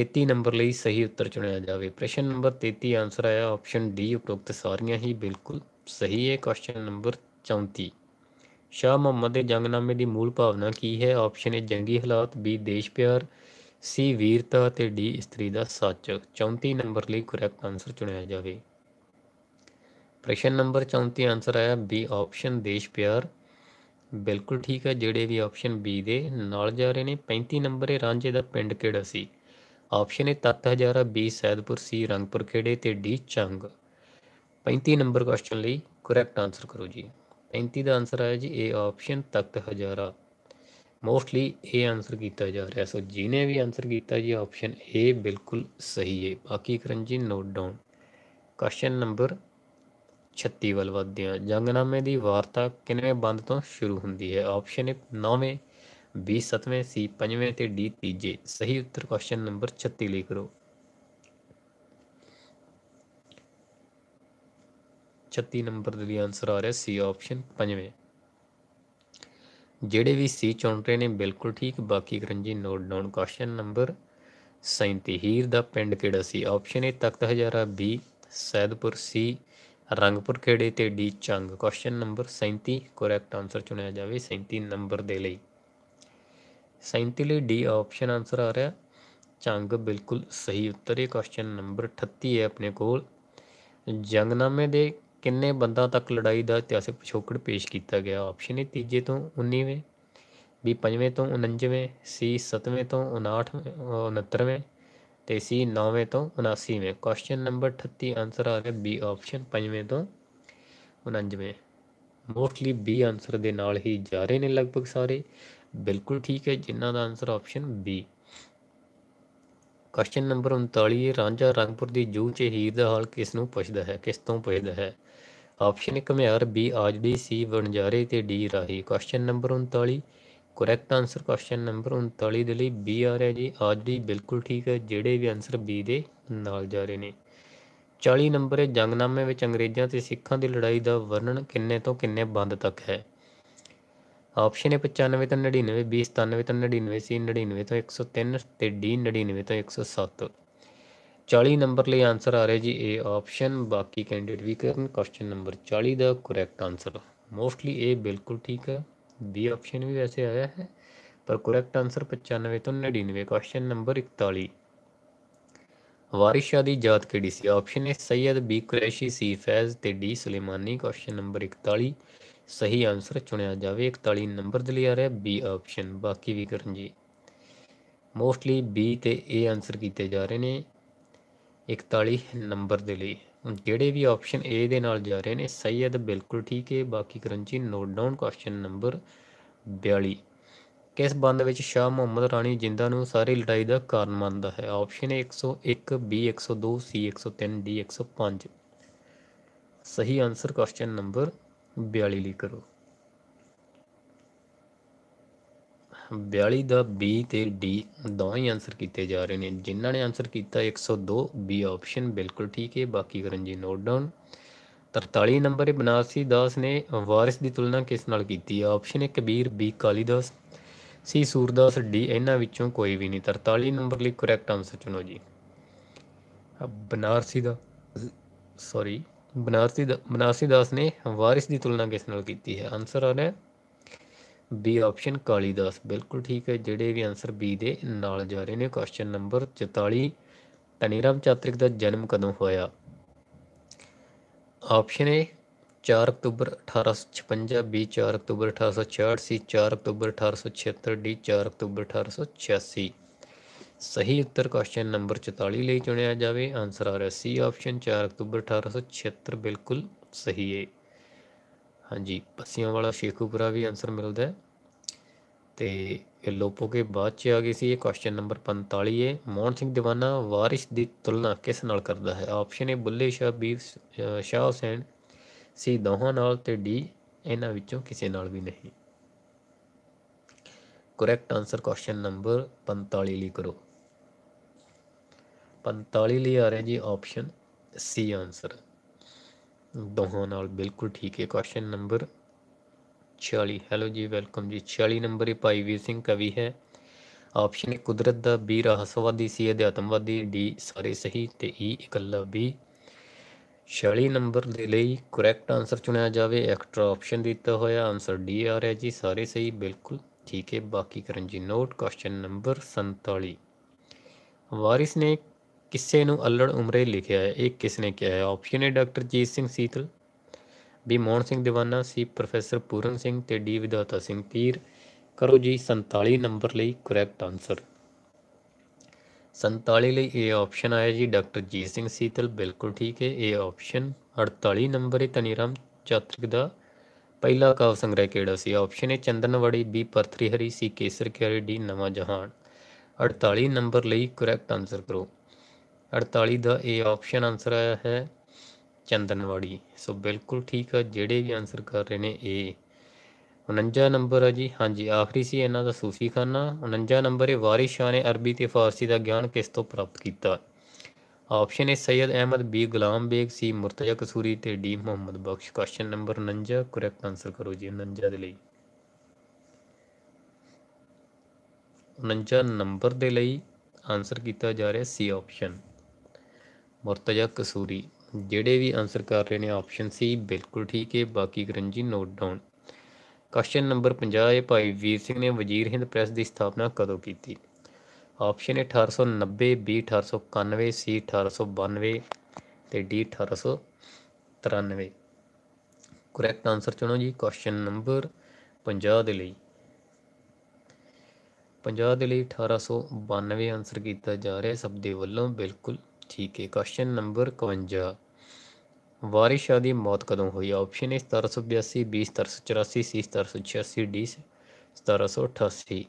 33 ਨੰਬਰ ਲਈ ਸਹੀ ਉੱਤਰ ਚੁਣਿਆ ਜਾਵੇ ਪ੍ਰਸ਼ਨ ਨੰਬਰ 33 ਆਨਸਰ ਆਇਆ ਆਪਸ਼ਨ ਡੀ ਉਪਰੋਕਤ ਸਾਰੀਆਂ ਹੀ ਬਿਲਕੁਲ ਸਹੀ ਹੈ ਕੁਐਸਚਨ ਨੰਬਰ 34 ਸ਼ਾਹ ਮੁਹੰਮਦ ਦੇ ਜੰਗਨਾਮੇ ਦੀ ਮੂਲ ਭਾਵਨਾ ਕੀ ਹੈ ਆਪਸ਼ਨ ਏ ਜੰਗੀ ਹਾਲਾਤ ਬੀ ਦੇਸ਼ ਪਿਆਰ ਸੀ ਵੀਰਤਾ ਤੇ ਡੀ ਇਸਤਰੀ ਦਾ ਸੱਚ 34 ਨੰਬਰ ਲਈ ਕਰੈਕਟ ਆਨਸਰ ਚੁਣਿਆ ਜਾਵੇ ਪ੍ਰਸ਼ਨ ਨੰਬਰ 34 ਆਨਸਰ ਆਇਆ ਬੀ ਆਪਸ਼ਨ ਦੇਸ਼ ਪਿਆਰ ਬਿਲਕੁਲ ਠੀਕ ਹੈ ਜਿਹੜੇ ਵੀ ਆਪਸ਼ਨ ਬੀ ਦੇ ਨਾਲ ਜਾ ਰਹੇ ਨੇ 35 ਨੰਬਰ ਇਹ ਰਾਂਝੇ ਦਾ ਪਿੰਡ ਕਿਹੜਾ ਸੀ ਆਪਸ਼ਨ ਏ ਤਤ ਹਜ਼ਾਰਾ ਬੀ ਸੈਦਪੁਰ ਸੀ ਰੰਗਪੁਰ ਖੇੜੇ ਤੇ ਡੀ ਚੰਗ 35 ਨੰਬਰ ਕੁਐਸਚਨ ਲਈ ਕਰੈਕਟ ਆਨਸਰ ਕਰੋ ਜੀ 35 ਦਾ ਆਨਸਰ ਆਇਆ ਜੀ A option Takht Hazara mostly A answer ਕੀਤਾ ਜਾ ਰਿਹਾ ਸੋ ਜਿਹਨੇ ਵੀ ਆਨਸਰ ਕੀਤਾ ਜੀ ਆਪਸ਼ਨ ਏ ਬਿਲਕੁਲ ਸਹੀ ਹੈ ਬਾਕੀ ਕਰਨ ਜੀ ਨੋਟ ਡਾਊਨ ਕੁਐਸਚਨ ਨੰਬਰ 36 ਵੱਲ ਵਧਦੇ ਹਾਂ ਜੰਗਨਾਮੇ ਦੀ ਵਾਰਤਾ ਕਿੰਨੇ ਬੰਦ ਤੋਂ ਸ਼ੁਰੂ ਹੁੰਦੀ ਹੈ ਆਪਸ਼ਨ ਏ 9ਵੇਂ 20 ਸਤਵੇਂ ਸੀ 5ਵੇਂ ਤੇ ਡੀ ਤੀਜੇ ਸਹੀ ਉੱਤਰ ਕੁਐਸਚਨ ਨੰਬਰ 36 ਲਈ ਕਰੋ 36 ਨੰਬਰ ਦੇ ਲਈ ਆਨਸਰ ਆ ਰਿਹਾ ਸੀ ਆਪਸ਼ਨ ਪੰਜਵੇਂ ਜਿਹੜੇ ਵੀ ਸੀ ਚੁਣ ਰਹੇ ਨੇ ਬਿਲਕੁਲ ਠੀਕ ਬਾਕੀ ਕਰੰਜੀ note down question number 37 Heer ਦਾ ਪਿੰਡ ਕਿਹੜਾ ਸੀ option A Takht Hazara B Saidpur C Rangpur Khere ਤੇ D Jhang question number 37 correct answer ਚੁਣਿਆ ਜਾਵੇ 37 ਨੰਬਰ ਦੇ ਲਈ 37 ਲਈ ਡੀ ਆਪਸ਼ਨ ਆਨਸਰ ਆ ਰਿਹਾ ਚੰਗ ਬਿਲਕੁਲ ਸਹੀ ਉੱਤਰ ਹੈ ਕੁਐਸਚਨ ਨੰਬਰ 38 ਹੈ ਆਪਣੇ ਕੋਲ ਜੰਗਨਾਮੇ ਦੇ ਕਿੰਨੇ ਬੰਦਾ ਤੱਕ ਲੜਾਈ ਦਾ ਇਤਿਹਾਸਿਕ ਪਿਛੋਕੜ ਪੇਸ਼ ਕੀਤਾ ਗਿਆ ਆਪਸ਼ਨ ਹੈ ਤੀਜੇ ਤੋਂ 19ਵੇਂ ਬੀ 5ਵੇਂ ਤੋਂ 49ਵੇਂ ਸੀ 7ਵੇਂ ਤੋਂ 59ਵੇਂ 69ਵੇਂ ਤੇ ਸੀ 9ਵੇਂ ਤੋਂ 79ਵੇਂ ਕੁਐਸਚਨ ਨੰਬਰ 38 ਆਨਸਰ ਆ ਰਿਹਾ ਬੀ ਆਪਸ਼ਨ 5ਵੇਂ ਤੋਂ 49ਵੇਂ ਮੋਸਟਲੀ ਬੀ ਆਨਸਰ ਦੇ ਨਾਲ ਹੀ ਜਾ ਰਹੇ ਨੇ ਲਗਭਗ ਸਾਰੇ ਬਿਲਕੁਲ ਠੀਕ ਹੈ ਜਿਨ੍ਹਾਂ ਦਾ answer option B question number 39 Ranjha Rangpur ਦੀ ਜੂ ਚ ਹੀਰ ਦਾ ਹਾਲ ਕਿਸ ਨੂੰ ਪੁੱਛਦਾ ਹੈ ਕਿਸ ਤੋਂ ਪੁੱਛਦਾ ਹੈ ਆਪਸ਼ਨ ਘੁਮਿਆਰ C ਆਜੜੀ ਜਾ ਵਣਜਾਰੇ ਤੇ D ਰਾਹੀ question number 39 correct answer question number 39 ਦੇ ਲਈ B ਆ ਰਿਹਾ ਜੀ ਆਜੜੀ ਬਿਲਕੁਲ ਠੀਕ ਹੈ ਜਿਹੜੇ ਵੀ ਆਨਸਰ B ਦੇ ਨਾਲ ਜਾ ਰਹੇ ਨੇ 40 ਨੰਬਰ ਹੈ ਜੰਗਨਾਮੇ ਵਿੱਚ ਅੰਗਰੇਜ਼ਾਂ ਤੇ ਸਿੱਖਾਂ ਦੀ ਲੜਾਈ ਦਾ ਵਰਣਨ ਕਿੰਨੇ ਤੋਂ ਕਿੰਨੇ ਬੰਦ ਤੱਕ ਹੈ ਆਪਸ਼ਨ ਹੈ 95 ਤੋਂ 99 20 97 ਤੋਂ 99 C 99 ਤੋਂ 103 ਤੇ D 99 ਤੋਂ 107 40 ਨੰਬਰ ਲਈ ਆਨਸਰ ਆ ਰਿਹਾ ਜੀ ਏ ਆਪਸ਼ਨ ਬਾਕੀ ਕੈਂਡੀਡੇਟ ਵੀ ਕਰਨ ਕੁਐਸਚਨ ਨੰਬਰ 40 ਦਾ ਕਰੈਕਟ ਆਨਸਰ ਮੋਸਟਲੀ ਏ ਬਿਲਕੁਲ ਠੀਕ ਹੈ ਬੀ ਆਪਸ਼ਨ ਵੀ ਵੈਸੇ ਆਇਆ ਹੈ ਪਰ ਕਰੈਕਟ ਆਨਸਰ 95 ਤੋਂ 99 ਕੁਐਸਚਨ ਨੰਬਰ 41 ਵਾਰਿਸ ਸ਼ਾਹ ਦੀ ਜਾਤ ਕਿਹੜੀ ਸੀ option A Syed B Qureshi C Faiz ਤੇ ਡੀ ਸੁਲੇਮਾਨੀ ਕੁਐਸਚਨ ਨੰਬਰ 41 ਸਹੀ ਆਨਸਰ ਚੁਣਿਆ ਜਾਵੇ 41 ਨੰਬਰ ਦੇ ਲਈ ਆ ਰਿਹਾ ਬੀ ਆਪਸ਼ਨ ਬਾਕੀ ਵੀ ਕਰਨ ਜੀ ਮੋਸਟਲੀ ਬੀ ਤੇ ਏ ਆਨਸਰ ਕੀਤੇ ਜਾ ਰਹੇ ਨੇ 41 ਨੰਬਰ ਦੇ ਲਈ ਜਿਹੜੇ ਵੀ ਆਪਸ਼ਨ A ਦੇ ਨਾਲ ਜਾ ਰਹੇ ਨੇ ਸਹੀ ਹੈ ਤਾਂ ਬਿਲਕੁਲ ਠੀਕ ਹੈ ਬਾਕੀ ਕਰੰਚੀ ਨੋਟ ਡਾਊਨ ਕੁਐਸਚਨ ਨੰਬਰ 42 ਕਿਸ ਬੰਦ ਵਿੱਚ ਸ਼ਾਹ ਮੁਹੰਮਦ ਰਾਣੀ ਜਿੰਦਾ ਨੂੰ ਸਾਰੀ ਲੜਾਈ ਦਾ ਕਾਰਨ ਮੰਨਦਾ ਹੈ option A 101 B 102 C 103 D 105 ਸਹੀ ਆਨਸਰ ਕੁਐਸਚਨ ਨੰਬਰ 42 ਲਈ ਕਰੋ 42 ਦਾ B ਤੇ D ਦੋਵੇਂ ਹੀ ਆਨਸਰ ਕੀਤੇ ਜਾ ਰਹੇ ਨੇ ਜਿਨ੍ਹਾਂ ਨੇ ਆਨਸਰ ਕੀਤਾ 102 B ਆਪਸ਼ਨ ਬਿਲਕੁਲ ਠੀਕ ਹੈ ਬਾਕੀ ਕਰਨ ਜੀ note down 43 number Banarasi Das ਨੇ ਵਾਰਿਸ ਦੀ ਤੁਲਨਾ ਕਿਸ ਨਾਲ ਕੀਤੀ ਹੈ ਆਪਸ਼ਨ ਹੈ Kabir B Kalidas C Surdas D ਇਹਨਾਂ ਵਿੱਚੋਂ ਕੋਈ ਵੀ ਨਹੀਂ 43 ਨੰਬਰ ਲਈ ਕਰੈਕਟ ਆਨਸਰ ਚੁਣੋ ਜੀ ਬਨਾਰਸੀ ਦਾ ਸੌਰੀ ਬਨਾਰਸੀ ਦਾ ਬਨਾਰਸੀ ਦਾਸ ਨੇ ਵਾਰਿਸ ਦੀ ਤੁਲਨਾ ਕਿਸ ਨਾਲ ਕੀਤੀ ਹੈ ਆਨਸਰ ਆ ਰਿਹਾ ਬੀ ਆਪਸ਼ਨ ਕਾਲੀਦਾਸ ਬਿਲਕੁਲ ਠੀਕ ਹੈ ਜਿਹੜੇ ਵੀ ਆਨਸਰ ਬੀ ਦੇ ਨਾਲ ਜਾ ਰਹੇ ਨੇ ਕੁਐਸਚਨ ਨੰਬਰ 44 ਤਨੀਰਾਮ ਚਾਤ੍ਰਿਕ ਦਾ ਜਨਮ ਕਦੋਂ ਹੋਇਆ ਆਪਸ਼ਨ ਏ 4 ਅਕਤੂਬਰ 1856 ਬੀ 4 ਅਕਤੂਬਰ 1866 ਸੀ 4 ਅਕਤੂਬਰ 1876 ਡੀ 4 ਅਕਤੂਬਰ 1886 ਸਹੀ ਉੱਤਰ ਕੁਐਸਚਨ ਨੰਬਰ 44 ਲਈ ਚੁਣਿਆ ਜਾਵੇ ਆਨਸਰ ਆ ਰਿਹਾ ਸੀ ਆਪਸ਼ਨ 4 ਅਕਤੂਬਰ 1876 ਬਿਲਕੁਲ ਸਹੀ ਹੈ ਹਾਂਜੀ ਪੱਸੀਆਂ ਵਾਲਾ ਸ਼ੇਖੂਪੁਰਾ ਵੀ ਆਨਸਰ ਮਿਲਦਾ ਹੈ ਤੇ ਇਹ ਲੋਪੋ ਕੇ ਬਾਅਦ ਚ ਆ ਗਈ ਸੀ ਇਹ question number 45 A Mohan Singh Diwana Waris ਦੀ ਤੁਲਨਾ ਕਿਸ ਨਾਲ ਕਰਦਾ ਹੈ option A Bulleh Shah B Shah Hussain C ਦੋਹਾਂ ਨਾਲ ਤੇ ਡੀ ਇਹਨਾਂ ਵਿੱਚੋਂ ਕਿਸੇ ਨਾਲ ਵੀ ਨਹੀਂ ਕਰੈਕਟ ਆਨਸਰ ਕੁਐਸਚਨ ਨੰਬਰ 45 ਲਈ ਕਰੋ 45 ਲਈ ਆ ਰਿਹਾ ਜੀ ਆਪਸ਼ਨ ਸੀ ਆਨਸਰ ਦੋਹਾਂ ਨਾਲ ਬਿਲਕੁਲ ਠੀਕ ਹੈ ਕੁਐਸਚਨ ਨੰਬਰ 46 ਹੈਲੋ ਜੀ ਵੈਲਕਮ ਜੀ 46 ਨੰਬਰ ਇਹ ਭਾਈ ਵੀਰ ਸਿੰਘ ਕਵੀ ਹੈ ਆਪਸ਼ਨ ਹੈ ਕੁਦਰਤ ਦਾ ਬੀ ਰਹੱਸਵਾਦੀ ਸੀ ਅਧਿਆਤਮਵਾਦੀ ਡੀ ਸਾਰੇ ਸਹੀ ਤੇ ਈ e, ਇਕੱਲਾ ਬੀ 46 ਨੰਬਰ ਦੇ ਲਈ ਕਰੈਕਟ ਆਨਸਰ ਚੁਣਿਆ ਜਾਵੇ ਐਕਸਟਰਾ ਆਪਸ਼ਨ ਦਿੱਤਾ ਹੋਇਆ ਆਨਸਰ ਡੀ ਆ ਰਿਹਾ ਜੀ ਸਾਰੇ ਸਹੀ ਬਿਲਕੁਲ ਠੀਕ ਹੈ ਬਾਕੀ ਕਰਨ ਜੀ ਨੋਟ ਕੁਐਸਚਨ ਨੰਬਰ 47 ਵਾਰਿਸ ਨੇ ਕਿਸੇ ਨੂੰ ਅਲੜ ਉਮਰੇ ਲਿਖਿਆ ਹੈ ਇਹ ਕਿਸ ਨੇ ਕਿਹਾ ਹੈ ਆਪਸ਼ਨ ਹੈ doctor Jit Singh Sital B Mohan Singh Diwana C professor Puran Singh ਤੇ ਡੀ ਵਿਦਾਤਾ ਸਿੰਘ ਪੀਰ ਕਰੋ ਜੀ 47 ਨੰਬਰ ਲਈ ਕਰੈਕਟ ਆਨਸਰ 47 ਲਈ ਇਹ ਆਪਸ਼ਨ ਆਇਆ ਜੀ ਡਾਕਟਰ ਜੀਤ ਸਿੰਘ ਸੀਤਲ ਬਿਲਕੁਲ ਠੀਕ ਹੈ ਇਹ ਆਪਸ਼ਨ 48 ਨੰਬਰ ਹੈ ਤਨੀਰਾਮ ਚਾਤ੍ਰਿਕ ਦਾ ਪਹਿਲਾ ਕਾਵ ਸੰਗ੍ਰਹਿ ਕਿਹੜਾ ਸੀ ਆਪਸ਼ਨ ਹੈ ਚੰਦਨਵੜੀ ਬੀ ਪਰਥਰੀ ਹਰੀ ਸੀ ਕੇਸਰ ਕਿਹੜੀ ਡੀ ਨਵਾਂ ਜਹਾਨ 48 ਨੰਬਰ ਲਈ ਕਰੈਕਟ ਆਨਸਰ ਕਰੋ 48 ਦਾ ਇਹ ਆਪਸ਼ਨ ਆਨਸਰ ਆਇਆ ਹੈ ਚੰਦਨਵਾੜੀ ਸੋ ਬਿਲਕੁਲ ਠੀਕ ਹੈ ਜਿਹੜੇ ਵੀ ਆਨਸਰ ਕਰ ਰਹੇ ਨੇ ਇਹ 49 ਨੰਬਰ ਹੈ ਜੀ ਹਾਂਜੀ ਆਖਰੀ ਸੀ ਇਹਨਾਂ ਦਾ ਸੂਫੀ ਖਾਨਾ 49 ਨੰਬਰ ਹੈ ਵਾਰਿਸ ਸ਼ਾਹ ਨੇ ਅਰਬੀ ਤੇ ਫਾਰਸੀ ਦਾ ਗਿਆਨ ਕਿਸ ਤੋਂ ਪ੍ਰਾਪਤ ਕੀਤਾ ਆਪਸ਼ਨ ਹੈ ਸੈਦ ਅਹਿਮਦ ਬੀ ਗੁਲਾਮ ਬੇਗ ਸੀ ਮੁਰਤਜ਼ਾ ਕਸੂਰੀ ਤੇ ਡੀ ਮੁਹੰਮਦ ਬਖਸ਼ ਕੁਐਸਚਨ ਨੰਬਰ 49 ਕਰੈਕਟ ਆਨਸਰ ਕਰੋ ਜੀ 49 ਦੇ ਲਈ 49 ਨੰਬਰ ਦੇ ਲਈ ਆਨਸਰ ਕੀਤਾ ਜਾ ਰਿਹਾ ਸੀ ਆਪਸ਼ਨ ਮੁਰਤਜਾ ਕਸੂਰੀ ਜਿਹੜੇ ਵੀ ਆਨਸਰ ਕਰ ਰਹੇ ਨੇ ਆਪਸ਼ਨ ਸੀ ਬਿਲਕੁਲ ਠੀਕ ਹੈ ਬਾਕੀ ਗਰੰਜੀ ਨੋਟ ਡਾਊਨ ਕੁਐਸਚਨ ਨੰਬਰ 50 ਹੈ ਭਾਈ ਵੀਰ ਸਿੰਘ ਨੇ ਵਜ਼ੀਰ ਹਿੰਦ ਪ੍ਰੈਸ ਦੀ ਸਥਾਪਨਾ ਕਦੋਂ ਕੀਤੀ ਆਪਸ਼ਨ 1890 B 1891 C 1892 ਤੇ D 1893 ਕਰੈਕਟ ਆਨਸਰ ਚੁਣੋ ਜੀ ਕੁਐਸਚਨ ਨੰਬਰ 50 ਦੇ ਲਈ 50 ਦੇ ਲਈ 1892 ਆਨਸਰ ਕੀਤਾ ਜਾ ਰਿਹਾ ਸਭ ਦੇ ਵੱਲੋਂ ਬਿਲਕੁਲ ਠੀਕ ਹੈ ਕੁਐਸਚਨ ਨੰਬਰ 51 ਵਾਰਿਸ ਸ਼ਾਹ ਦੀ ਮੌਤ ਕਦੋਂ ਹੋਈ ਆਪਸ਼ਨ ਹੈ 1782 B 1784 C 1786 D 1788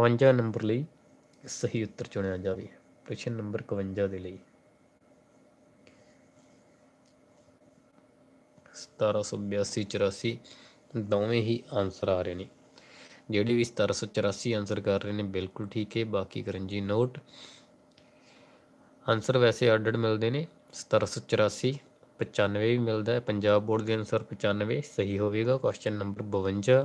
51 ਨੰਬਰ ਲਈ ਸਹੀ ਉੱਤਰ ਚੁਣਿਆ ਜਾਵੇ ਕੁਐਸਚਨ ਨੰਬਰ 51 ਦੇ ਲਈ 1782 84 ਦੋਵੇਂ ਹੀ ਆਨਸਰ ਆ ਰਹੇ ਨੇ ਜਿਹੜੇ ਵੀ 1784 ਆਨਸਰ ਕਰ ਰਹੇ ਨੇ ਬਿਲਕੁਲ ਠੀਕ ਹੈ ਬਾਕੀ ਕਰਨ ਜੀ ਨੋਟ ਆਨਸਰ ਵੈਸੇ ਆਰਡਰ ਮਿਲਦੇ ਨੇ 1784 95 ਵੀ ਮਿਲਦਾ ਹੈ ਪੰਜਾਬ ਬੋਰਡ ਦੇ ਅਨਸਰ 95 ਸਹੀ ਹੋਵੇਗਾ ਕੁਐਸਚਨ ਨੰਬਰ 52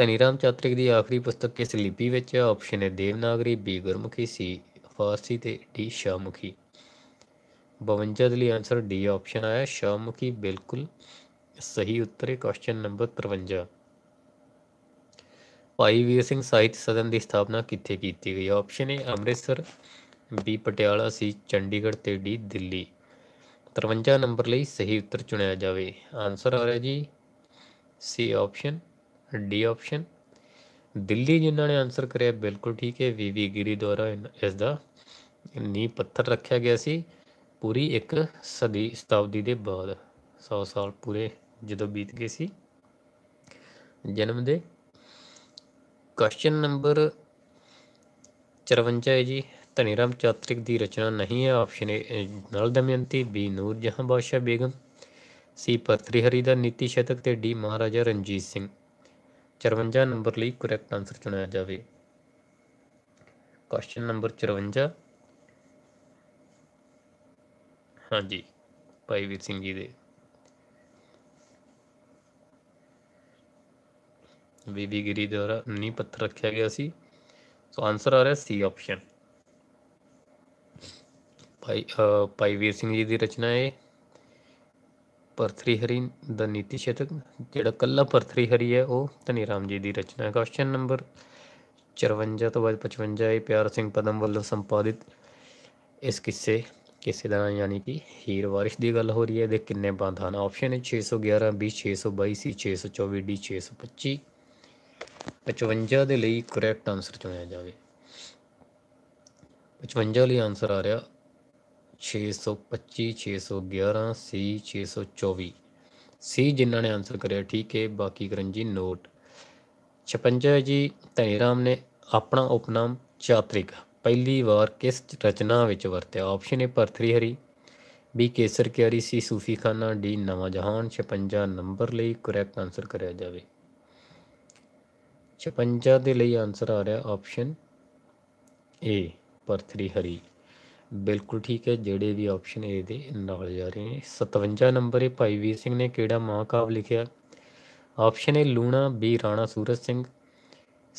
ਤਨੀਰਾਮ ਚਾਤ੍ਰਿਕ ਦੀ ਆਖਰੀ ਪੁਸਤਕ ਕਿਸ ਲਿਪੀ ਵਿੱਚ ਹੈ ਆਪਸ਼ਨ ਹੈ ਦੇਵਨਾਗਰੀ ਬੀ ਗੁਰਮੁਖੀ ਸੀ ਫਾਰਸੀ ਤੇ ਡੀ ਸ਼ਾਮੁਖੀ 52 ਦੇ ਲਈ ਆਨਸਰ ਡੀ ਆਪਸ਼ਨ ਆਇਆ ਸ਼ਾਮੁਖੀ ਬਿਲਕੁਲ ਸਹੀ ਉੱਤਰ ਹੈ ਕੁਐਸਚਨ ਨੰਬਰ 53 ਭਾਈ ਵੀਰ ਸਿੰਘ ਸਾਹਿਤ ਸਦਨ ਦੀ ਸਥਾਪਨਾ ਕਿੱਥੇ ਕੀਤੀ ਗਈ ਆਪਸ਼ਨ ਹੈ ਅੰਮ੍ਰਿਤਸਰ ਬੀ ਪਟਿਆਲਾ ਸੀ ਚੰਡੀਗੜ੍ਹ ਤੇ ਡੀ ਦਿੱਲੀ 53 ਨੰਬਰ ਲਈ ਸਹੀ ਉੱਤਰ ਚੁਣਿਆ ਜਾਵੇ ਆਨਸਰ ਆ ਰਿਹਾ ਜੀ C option D option Delhi ਜਿਨ੍ਹਾਂ ਨੇ ਆਨਸਰ ਕਰਿਆ ਬਿਲਕੁਲ ਠੀਕ ਹੈ ਵੀ ਵੀ ਗਿਰੀ ਦੁਆਰਾ ਇਸ ਦਾ ਨੀ ਪੱਥਰ ਰੱਖਿਆ ਗਿਆ ਸੀ ਪੂਰੀ ਇੱਕ ਸਦੀ ਸ਼ਤਾਬਦੀ ਦੇ ਬਾਅਦ 100 ਸਾਲ ਪੂਰੇ ਜਦੋਂ ਬੀਤ ਗਏ ਸੀ ਜਨਮ ਦੇ ਕੁਐਸਚਨ ਨੰਬਰ 54 ਹੈ ਜੀ ਧਨੀਰਾਮ ਚਾਤ੍ਰਿਕ ਦੀ ਰਚਨਾ ਨਹੀਂ ਹੈ option A Nal Damayanti B Noor Jahan Badshah Begum C Bhartri Hari ਦਾ ਨੀਤੀ ਸ਼ਤਕ ਤੇ ਡੀ ਮਹਾਰਾਜਾ ਰਣਜੀਤ ਸਿੰਘ 54 ਨੰਬਰ ਲਈ ਕਰੈਕਟ ਆਨਸਰ ਚੁਣਿਆ ਜਾਵੇ ਕੁਐਸਚਨ ਨੰਬਰ 54 ਹਾਂਜੀ ਭਾਈ ਵੀਰ ਸਿੰਘ ਜੀ ਦੇ ਬੀਬੀ ਗਰੀ ਦੁਆਰਾ ਨੀ ਪੱਥਰ ਰੱਖਿਆ ਗਿਆ ਸੀ ਸੋ ਆਨਸਰ ਆ ਰਿਹਾ ਸੀ ਆਪਸ਼ਨ ਭਾਈ ਭਾਈ ਵੀਰ ਸਿੰਘ ਜੀ ਦੀ ਰਚਨਾ ਹੈ ਪਰਥਰੀ ਹਰੀ ਦਾ ਨੀਤੀ ਸ਼ਤਕ ਜਿਹੜਾ ਕੱਲਾ ਪਰਥਰੀ ਹਰੀ ਹੈ ਉਹ ਧਨੀ ਰਾਮ ਜੀ ਦੀ ਰਚਨਾ ਹੈ ਕੁਐਸਚਨ ਨੰਬਰ 54 ਤੋਂ ਬਾਅਦ 55 ਇਹ ਪਿਆਰ ਸਿੰਘ ਪਦਮ ਵੱਲੋਂ ਸੰਪਾਦਿਤ ਇਸ ਕਿੱਸੇ ਕਿਸੇ ਦਾ ਯਾਨੀ ਕਿ ਹੀਰ ਵਾਰਿਸ਼ ਦੀ ਗੱਲ ਹੋ ਰਹੀ ਹੈ ਦੇ ਕਿੰਨੇ ਬੰਦ ਹਨ ਆਪਸ਼ਨ ਹੈ 611 B 622 C 624 D 625 55 ਦੇ ਲਈ ਕਰੈਕਟ ਆਨਸਰ ਚੁਣਿਆ ਜਾਵੇ 55 ਲਈ ਆਨਸਰ ਆ ਰਿਹਾ 625 611 ਸੀ 624 ਸੀ ਜਿਨ੍ਹਾਂ ਨੇ ਆਨਸਰ ਕਰਿਆ ਠੀਕ ਹੈ ਬਾਕੀ ਕਰਨ ਜੀ ਨੋਟ 56 ਜੀ ਰਾਮ ਨੇ ਆਪਣਾ ਉਪਨਾਮ ਚਾਤ੍ਰਿਕ ਪਹਿਲੀ ਵਾਰ ਕਿਸ ਰਚਨਾ ਵਿੱਚ ਵਰਤਿਆ ਆਪਸ਼ਨ ਹੈ ਪਰਥਰੀ ਹਰੀ ਬੀ ਕੇਸਰ ਕਿਆਰੀ ਸੀ ਸੂਫੀ ਖਾਨਾ ਡੀ ਨਵਾਂ ਜਹਾਨ 56 ਨੰਬਰ ਲਈ ਕਰੈਕਟ ਆਨਸਰ ਕਰਿਆ ਜਾਵੇ 56 ਦੇ ਲਈ ਆਨਸਰ ਆ ਰਿਹਾ ਆਪਸ਼ਨ ਏ ਪਰਥਰੀ ਹਰੀ ਬਿਲਕੁਲ ਠੀਕ ਹੈ ਜਿਹੜੇ ਵੀ ਆਪਸ਼ਨ ਏ ਦੇ ਨਾਲ ਜਾ ਰਹੇ ਨੇ 57 ਨੰਬਰ ਇਹ ਭਾਈ ਵੀਰ ਸਿੰਘ ਨੇ ਕਿਹੜਾ ਮਹਾਕਾਵ ਲਿਖਿਆ option A Luna B Rana Suraj Singh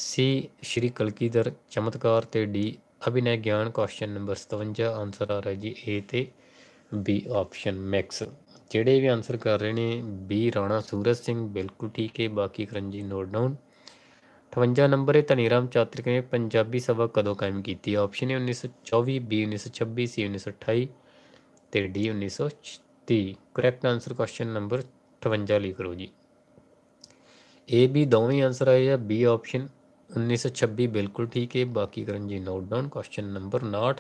C Shri Kalgidhar Chamatkar ਤੇ ਡੀ ਅਭਿਨੈ ਗਿਆਨ ਕੁਐਸਚਨ ਨੰਬਰ 57 ਆਨਸਰ ਆ ਰਿਹਾ ਜੀ A ਤੇ B ਆਪਸ਼ਨ ਮਿਕਸ ਜਿਹੜੇ ਵੀ ਆਨਸਰ ਕਰ ਰਹੇ ਨੇ B ਰਾਣਾ ਸੂਰਜ ਸਿੰਘ ਬਿਲਕੁਲ ਠੀਕ ਹੈ ਬਾਕੀ ਕਰਨ ਜੀ ਨੋਟ ਡਾਊਨ 58 ਨੰਬਰ ਹੈ ਰਾਮ ਚਾਤਰਿਕ ਨੇ ਪੰਜਾਬੀ ਸਭਾ ਕਦੋਂ ਕਾਇਮ ਕੀਤੀ ਆਪਸ਼ਨ ਹੈ 1924 ਬੀ 1926 ਸੀ 1928 ਤੇ D 1930 correct answer question number 58 ਲਿਖ ਲਓ ਜੀ ਏ ਬੀ ਦੋਵੇਂ ਆਨਸਰ ਆਏ ਆ ਬੀ ਆਪਸ਼ਨ 1926 ਬਿਲਕੁਲ ਠੀਕ ਹੈ ਬਾਕੀ ਕਰਨ ਜੀ note down question number 59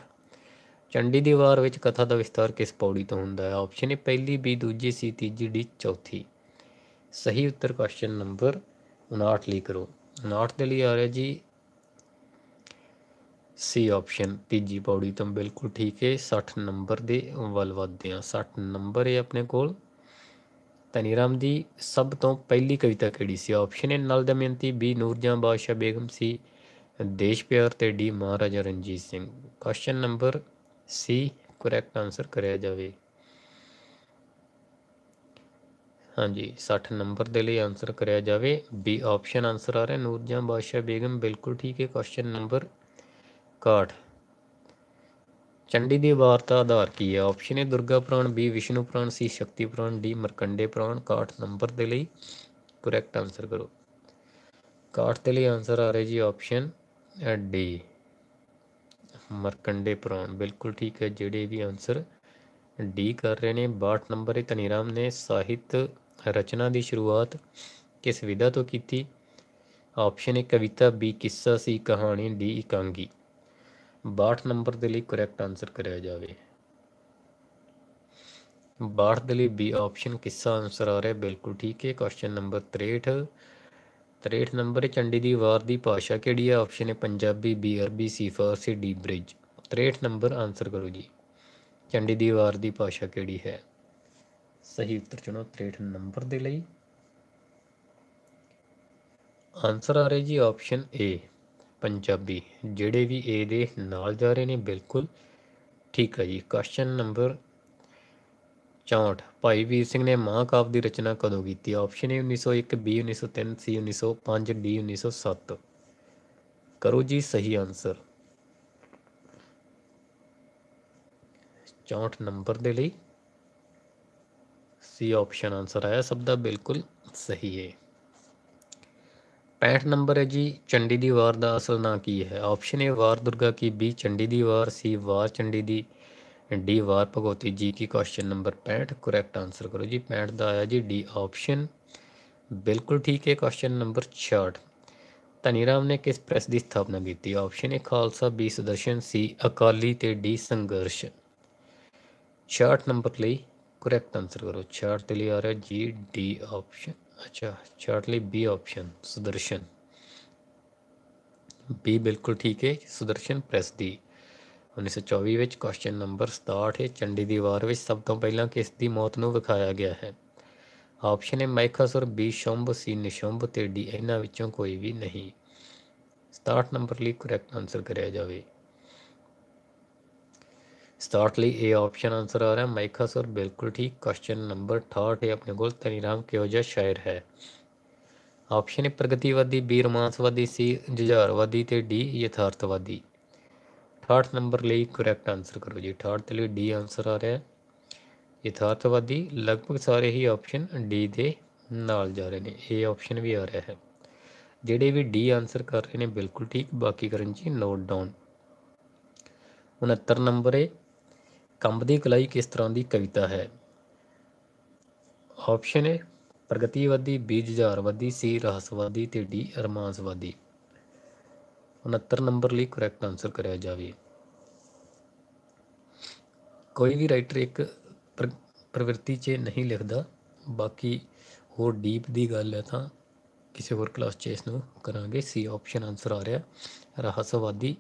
Chandi ਦੀ ਵਾਰ ਵਿੱਚ ਕਥਾ ਦਾ ਵਿਸਤਾਰ ਕਿਸ ਪੌੜੀ ਤੋਂ ਹੁੰਦਾ ਹੈ ਆਪਸ਼ਨ ਹੈ ਪਹਿਲੀ ਬੀ ਦੂਜੀ ਸੀ ਤੀਜੀ ਡੀ ਚੌਥੀ ਸਹੀ ਉੱਤਰ ਕੁਐਸਚਨ ਨੰਬਰ 59 ਲਈ ਕਰੋ ਨਾਰਥ ਦੇ ਲਈ ਆ ਰਿਹਾ ਜੀ ਸੀ ਆਪਸ਼ਨ ਤੀਜੀ ਪੌੜੀ ਤੋਂ ਬਿਲਕੁਲ ਠੀਕ ਹੈ 60 ਨੰਬਰ ਦੇ ਵੱਲ ਵੱਧਦੇ ਆ 60 ਨੰਬਰ ਹੈ ਆਪਣੇ ਕੋਲ ਤਨੀਰਾਮ ਦੀ ਸਭ ਤੋਂ ਪਹਿਲੀ ਕਵਿਤਾ ਕਿਹੜੀ ਸੀ ਆਪਸ਼ਨ ਹੈ ਨਲ ਦਮਯੰਤੀ ਬੀ ਨੂਰਜਾਂ ਬਾਦਸ਼ਾਹ ਬੇਗਮ ਸੀ ਦੇਸ਼ ਪਿਆਰ ਤੇ D Maharaja Ranjit Singh question number C correct answer ਕਰਿਆ ਜਾਵੇ ਹਾਂਜੀ 60 ਨੰਬਰ ਦੇ ਲਈ ਆਨਸਰ ਕਰਿਆ ਜਾਵੇ ਬੀ ਆਪਸ਼ਨ ਆਨਸਰ ਆ ਰਿਹਾ ਨੂਰਜਾਂ ਬਾਦਸ਼ਾਹ ਬੇਗਮ ਬਿਲਕੁਲ ਠੀਕ ਹੈ ਕੁਐਸਚਨ ਨੰਬਰ 61 ਚੰਡੀ ਦੀ ਵਾਰਤਾ ਆਧਾਰ ਕੀ ਹੈ ਆਪਸ਼ਨ ਹੈ Durga Puran B Vishnu Puran C Shakti Puran D Markande Puran 61 number ਦੇ ਲਈ ਕਰੈਕਟ ਆਨਸਰ ਕਰੋ 61 ਦੇ ਲਈ ਆਨਸਰ ਆ ਰਿਹਾ ਜੀ ਆਪਸ਼ਨ ਡੀ ਮਰਕੰਡੇ ਪੁਰਾਣ ਬਿਲਕੁਲ ਠੀਕ ਹੈ ਜਿਹੜੇ ਵੀ ਆਨਸਰ ਡੀ ਕਰ ਰਹੇ ਨੇ 62 ਨੰਬਰ ਤੇ ਤਨੀਰਾਮ ਨੇ ਸਾਹਿਤ ਰਚਨਾ ਦੀ ਸ਼ੁਰੂਆਤ ਕਿਸ ਵਿਧਾ ਤੋਂ ਕੀਤੀ ਆਪਸ਼ਨ ਹੈ ਕਵਿਤਾ ਬੀ ਕਿੱਸਾ ਸੀ ਕਹਾਣੀ ਡੀ ਇਕਾਂਗੀ 62 ਨੰਬਰ ਦੇ ਲਈ ਕਰੈਕਟ ਆਨਸਰ ਕਰਿਆ ਜਾਵੇ 62 ਦੇ ਲਈ ਬੀ ਆਪਸ਼ਨ ਕਿੱਸਾ ਆਨਸਰ ਆ ਰਿਹਾ ਬਿਲਕੁਲ ਠੀਕ ਹੈ ਕੁਐਸਚਨ ਨੰਬਰ 63 63 ਨੰਬਰ ਚੰਡੀ ਦੀ ਵਾਰ ਦੀ ਭਾਸ਼ਾ ਕਿਹੜੀ ਹੈ ਆਪਸ਼ਨ ਹੈ Punjabi B Arabi C Farsi D Braj 63 number answer ਕਰੋ ਜੀ ਚੰਡੀ ਦੀ ਵਾਰ ਦੀ ਭਾਸ਼ਾ ਕਿਹੜੀ ਹੈ ਸਹੀ ਉੱਤਰ ਚੁਣੋ 63 ਨੰਬਰ ਦੇ ਲਈ ਆਨਸਰ ਆ ਰਿਹਾ ਜੀ ਆਪਸ਼ਨ ਏ ਪੰਜਾਬੀ ਜਿਹੜੇ ਵੀ ਏ ਦੇ ਨਾਲ ਜਾ ਰਹੇ ਨੇ ਬਿਲਕੁਲ ਠੀਕ ਹੈ ਜੀ ਕੁਐਸਚਨ ਨੰਬਰ 64 ਭਾਈ ਵੀਰ ਸਿੰਘ ਨੇ ਮਹਾਕਾਵ ਦੀ ਰਚਨਾ ਕਦੋਂ ਕੀਤੀ option A 1901 B 1903 C 1905 D 1907 ਕਰੋ ਜੀ ਸਹੀ ਆਨਸਰ 64 ਨੰਬਰ ਦੇ ਲਈ सी ऑप्शन आंसर आया सबका बिल्कुल सही है पैंठ नंबर है जी चंडी ਦੀ वार का असल ना की है ऑप्शन ਏ वार दुर्गा की बी चंडी ਦੀ वार सी वार चंडी ਦੀ डी वार भगवती जी की क्वेश्चन नंबर पैंठ करैक्ट आंसर करो जी पैंठ का आया जी डी ऑप्शन बिल्कुल ठीक है क्वेश्चन नंबर छियाठ धनी राम ने किस प्रेस की स्थापना की option A Khalsa B Sudarshan C Akali तो डी संघर्ष छियाठ नंबर लिए ਕਰੈਕਟ ਆਨਸਰ ਕਰੋ ਚਾਰਟ के लिए आ रहा है जी डी ऑप्शन अच्छा चार्ट लिए बी ਬੀ ਬਿਲਕੁਲ ਠੀਕ ਹੈ ਸੁਦਰਸ਼ਨ ਪ੍ਰੈਸ ਦੀ 1924 ਵਿੱਚ ਕੁਐਸਚਨ ਨੰਬਰ 67 ਹੈ ਚੰਡੀ ਦੀ ਵਾਰ ਵਿੱਚ ਸਭ ਤੋਂ ਪਹਿਲਾਂ ਕਿਸ ਦੀ ਮੌਤ ਨੂੰ ਵਿਖਾਇਆ ਗਿਆ ਹੈ ਆਪਸ਼ਨ ਹੈ ਮਾਈਕਾਸੁਰ ਬੀ ਸ਼ੰਭ ਸੀ ਨਿਸ਼ੰਭ ਤੇ ਡੀ ਇਹਨਾਂ ਵਿੱਚੋਂ ਕੋਈ ਵੀ ਨਹੀਂ 67 ਨੰਬਰ ਲਈ ਕਰੈਕਟ ਆਨਸਰ ਕਰਿਆ ਜਾਵੇ स्टार्टली ए ऑप्शन आंसर आ रहा है माइका सर बिल्कुल ठीक क्वेश्चन नंबर थर्ड है अपने को तनी राम के शायर है ऑप्शन ए प्रगतिवादी बी रोमांसवादी सी जुझारवादी तो डी यथार्थवादी थर्ड नंबर लिए करैक्ट आंसर करो जी थर्ड के लिए डी आंसर आ रहा है यथार्थवादी लगभग सारे ही ऑप्शन डी दे जा रहे हैं ए ऑप्शन भी आ रहा है जोड़े भी डी आंसर कर रहे हैं बिल्कुल ठीक बाकी करें जी नोट डाउन उनहत्तर नंबर है ਕੰਬਦੀ ਕਲਾਈ ਕਿਸ ਤਰ੍ਹਾਂ ਦੀ ਕਵਿਤਾ ਹੈ ਆਪਸ਼ਨ ਹੈ ਪ੍ਰਗਤੀਵਾਦੀ ਬੀ ਜੁਝਾਰਵਾਦੀ ਸੀ ਰਹਸਵਾਦੀ ਤੇ ਡੀ ਰਮਾਂਸਵਾਦੀ 69 ਨੰਬਰ ਲਈ ਕਰੈਕਟ ਆਨਸਰ ਕਰਿਆ ਜਾਵੇ ਕੋਈ ਵੀ ਰਾਈਟਰ ਇੱਕ ਪ੍ਰਵਿਰਤੀ 'ਚ ਨਹੀਂ ਲਿਖਦਾ ਬਾਕੀ ਹੋਰ ਡੀਪ ਦੀ ਗੱਲ ਹੈ ਤਾਂ ਕਿਸੇ ਹੋਰ ਕਲਾਸ 'ਚ ਇਸ ਨੂੰ ਕਰਾਂਗੇ ਸੀ ਆਪਸ਼ਨ ਆਨਸਰ ਆ ਰਿਹਾ ਰਹਸਵਾਦੀ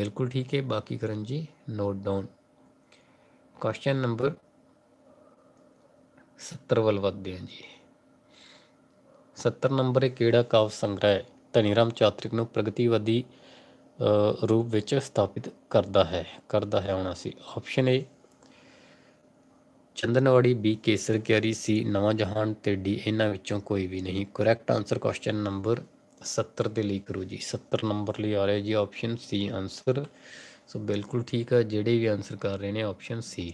ਬਿਲਕੁਲ ਠੀਕ ਹੈ ਬਾਕੀ ਕਰਨ ਜੀ ਨੋਟ ਡਾਊਨ ਕੁਐਸਚਨ ਨੰਬਰ 70 ਵੱਲ ਵਧਦੇ ਹਾਂ ਜੀ 70 ਨੰਬਰ ਇਹ ਕਿਹੜਾ ਕਾਵ ਸੰਗ੍ਰਹਿ ਹੈ ਰਾਮ ਚਾਤ੍ਰਿਕ ਨੂੰ ਪ੍ਰਗਤੀਵਾਦੀ ਰੂਪ ਵਿੱਚ ਸਥਾਪਿਤ ਕਰਦਾ ਹੈ ਕਰਦਾ ਹੈ ਹੁਣ ਅਸੀਂ ਆਪਸ਼ਨ ਏ ਚੰਦਨਵਾੜੀ ਬੀ ਕੇਸਰ ਕਿਆਰੀ ਸੀ ਨਵਾਂ ਜਹਾਨ ਤੇ ਡੀ ਇਹਨਾਂ ਵਿੱਚੋਂ ਕੋਈ ਵੀ ਨਹੀਂ ਕਰੈਕਟ ਆਨਸਰ ਕੁਐਸਚਨ ਨੰਬਰ 70 ਦੇ ਲਈ ਕਰੋ ਜੀ 70 ਨੰਬਰ ਲਈ ਆ ਰਿਹਾ ਜੀ ਆਪਸ਼ਨ ਸੀ ਆਨਸਰ ਸੋ ਬਿਲਕੁਲ ਠੀਕ ਹੈ ਜਿਹੜੇ ਵੀ ਆਨਸਰ ਕਰ ਰਹੇ ਨੇ ਆਪਸ਼ਨ ਸੀ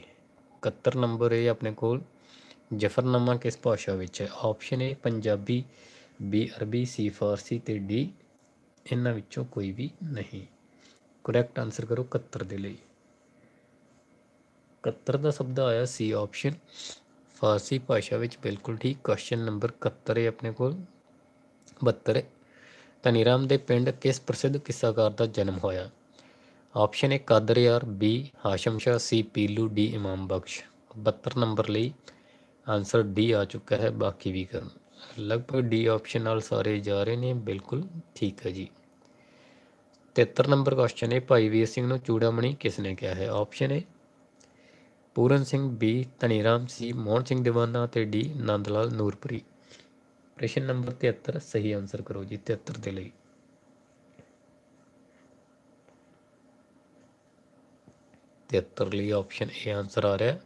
71 ਨੰਬਰ ਇਹ ਆਪਣੇ ਕੋਲ ਜਫਰਨਾਮਾ ਕਿਸ ਭਾਸ਼ਾ ਵਿੱਚ ਹੈ ਆਪਸ਼ਨ ਏ ਪੰਜਾਬੀ ਬੀ ਅਰਬੀ ਸੀ ਫਾਰਸੀ ਤੇ ਡੀ ਇਹਨਾਂ ਵਿੱਚੋਂ ਕੋਈ ਵੀ ਨਹੀਂ ਕਰੈਕਟ ਆਨਸਰ ਕਰੋ 71 ਦੇ ਲਈ 71 ਦਾ ਸ਼ਬਦ ਆਇਆ ਸੀ ਆਪਸ਼ਨ ਫਾਰਸੀ ਭਾਸ਼ਾ ਵਿੱਚ ਬਿਲਕੁਲ ਠੀਕ ਕੁਐਸਚਨ ਨੰਬਰ 71 ਹੈ ਆਪਣੇ ਕੋਲ 72 ਤਨੀਰਾਮ ਦੇ ਪਿੰਡ ਕਿਸ ਪ੍ਰਸਿੱਧ ਕਿਸਾਕਾਰ ਦਾ ਜਨਮ ਹੋਇਆ ਆਪਸ਼ਨ ਏ ਕਾਦਰ ਯਾਰ ਬੀ ਹਾਸ਼ਮ ਸ਼ਾ ਸੀ ਪੀਲੂ ਡੀ ਇਮਾਮ ਬਖਸ਼ 72 ਨੰਬਰ ਲਈ ਆਨਸਰ ਡੀ ਆ ਚੁੱਕਾ ਹੈ ਬਾਕੀ ਵੀ ਕਰਨ ਲਗਭਗ ਡੀ ਆਪਸ਼ਨ ਨਾਲ ਸਾਰੇ ਜਾ ਰਹੇ ਨੇ ਬਿਲਕੁਲ ਠੀਕ ਹੈ ਜੀ 73 ਨੰਬਰ ਕੁਐਸਚਨ ਹੈ ਭਾਈ ਵੀਰ ਸਿੰਘ ਨੂੰ ਚੂੜਾਮਣੀ ਕਿਸ ਨੇ ਕਿਹਾ ਹੈ option A Puran Singh B Taniram C Mohan Singh Diwana ਤੇ ਡੀ ਨੰਦ ਲਾਲ ਨੂਰਪੁਰੀ ਪ੍ਰਸ਼ਨ ਨੰਬਰ 73 ਸਹੀ ਆਨਸਰ ਕਰੋ ਜੀ 73 ਦੇ ਲਈ 73 ਲਈ ਆਪਸ਼ਨ A ਆਨਸਰ ਆ ਰਿਹਾ ਹੈ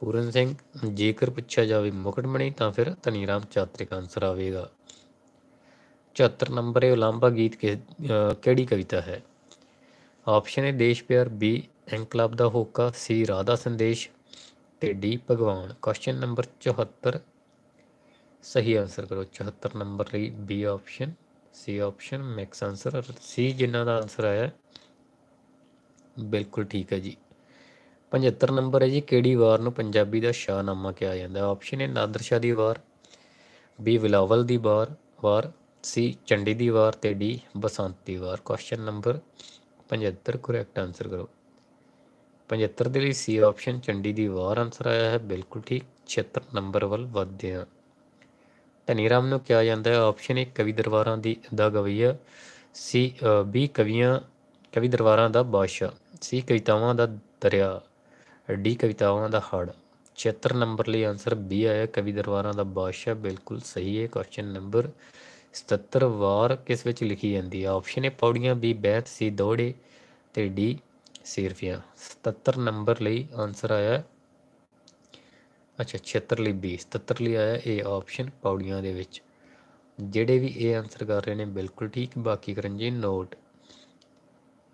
ਪੂਰਨ ਸਿੰਘ ਜੇਕਰ ਪੁੱਛਿਆ ਜਾਵੇ ਮੁਕਟਮਣੀ ਤਾਂ ਫਿਰ ਧਨੀਰਾਮ ਚਾਤ੍ਰਿਕ ਆਨਸਰ ਆਵੇਗਾ 74 ਨੰਬਰ ਇਹ ਉਲਾਂਭਾ ਗੀਤ ਕਿਹੜੀ ਕਵਿਤਾ ਹੈ ਆਪਸ਼ਨ ਹੈ ਦੇਸ਼ ਪਿਆਰ B ਇਨਕਲਾਬ ਦਾ ਹੋਕਾ C ਰਾਧਾ ਸੰਦੇਸ਼ ਤੇ ਡੀ ਭਗਵਾਨ ਕੁਐਸਚਨ ਨੰਬਰ 74 ਸਹੀ ਆਨਸਰ ਕਰੋ 74 ਨੰਬਰ ਲਈ B option C option max answer C ਜਿਨ੍ਹਾਂ ਦਾ ਆਨਸਰ ਆਇਆ ਬਿਲਕੁਲ ਠੀਕ ਹੈ ਜੀ 75 ਨੰਬਰ ਹੈ ਜੀ ਕਿਹੜੀ ਵਾਰ ਨੂੰ ਪੰਜਾਬੀ ਦਾ ਸ਼ਾਹਨਾਮਾ ਕਿਹਾ ਜਾਂਦਾ ਹੈ ਆਪਸ਼ਨ ਹੈ ਨਾਦਰ ਸ਼ਾਹ ਦੀ ਵਾਰ ਬੀ ਬਿਲਾਵਲ ਦੀ ਵਾਰ ਵਾਰ ਸੀ ਚੰਡੀ ਦੀ ਵਾਰ ਤੇ ਡੀ ਬਸੰਤ ਦੀ ਵਾਰ ਕੁਐਸਚਨ ਨੰਬਰ 75 ਕਰੈਕਟ ਆਨਸਰ ਕਰੋ 75 ਦੇ ਲਈ ਸੀ ਆਪਸ਼ਨ ਚੰਡੀ ਦੀ ਵਾਰ ਆਨਸਰ ਆਇਆ ਹੈ ਬਿਲਕੁਲ ਠੀਕ 76 ਨੰਬਰ ਵੱਲ ਵਧਦੇ ਹਾਂ ਧਨੀਰਾਮ ਨੂੰ ਕਿਹਾ ਜਾਂਦਾ ਹੈ ਆਪਸ਼ਨ ਹੈ ਕਵੀ ਦਰਬਾਰਾਂ ਦੀ ਦਾ ਗਵਈਆ ਸੀ ਬੀ ਕਵੀਆਂ ਕਵੀ ਦਰਬਾਰਾਂ ਦਾ ਬਾਦਸ਼ਾਹ ਸੀ ਕਵਿਤਾਵਾਂ ਦਾ ਦਰਿਆ ਡੀ ਕਵਿਤਾਵਾਂ ਦਾ ਹੜ 76 ਨੰਬਰ ਲਈ ਆਨਸਰ ਬੀ ਆਇਆ ਕਵੀ ਦਰਬਾਰਾਂ ਦਾ ਬਾਦਸ਼ਾਹ ਬਿਲਕੁਲ ਸਹੀ ਹੈ ਕੁਐਸਚਨ ਨੰਬਰ 77 ਵਾਰ ਕਿਸ ਵਿੱਚ ਲਿਖੀ ਜਾਂਦੀ ਹੈ ਆਪਸ਼ਨ ਹੈ ਪੌੜੀਆਂ ਬੀ ਬੈਤ ਸੀ ਦੋੜੇ ਤੇ ਡੀ ਸਿਰਫੀਆਂ 77 ਨੰਬਰ ਲਈ ਆਨਸਰ ਆਇਆ ਅੱਛਾ 76 ਲਈ ਬੀ 77 ਲਈ ਆਇਆ ਏ ਆਪਸ਼ਨ ਪੌੜੀਆਂ ਦੇ ਵਿੱਚ ਜਿਹੜੇ ਵੀ ਏ ਆਨਸਰ ਕਰ ਰਹੇ ਨੇ ਬਿਲਕੁਲ ਠੀਕ ਬਾਕੀ ਕਰਨ ਜੀ ਨੋਟ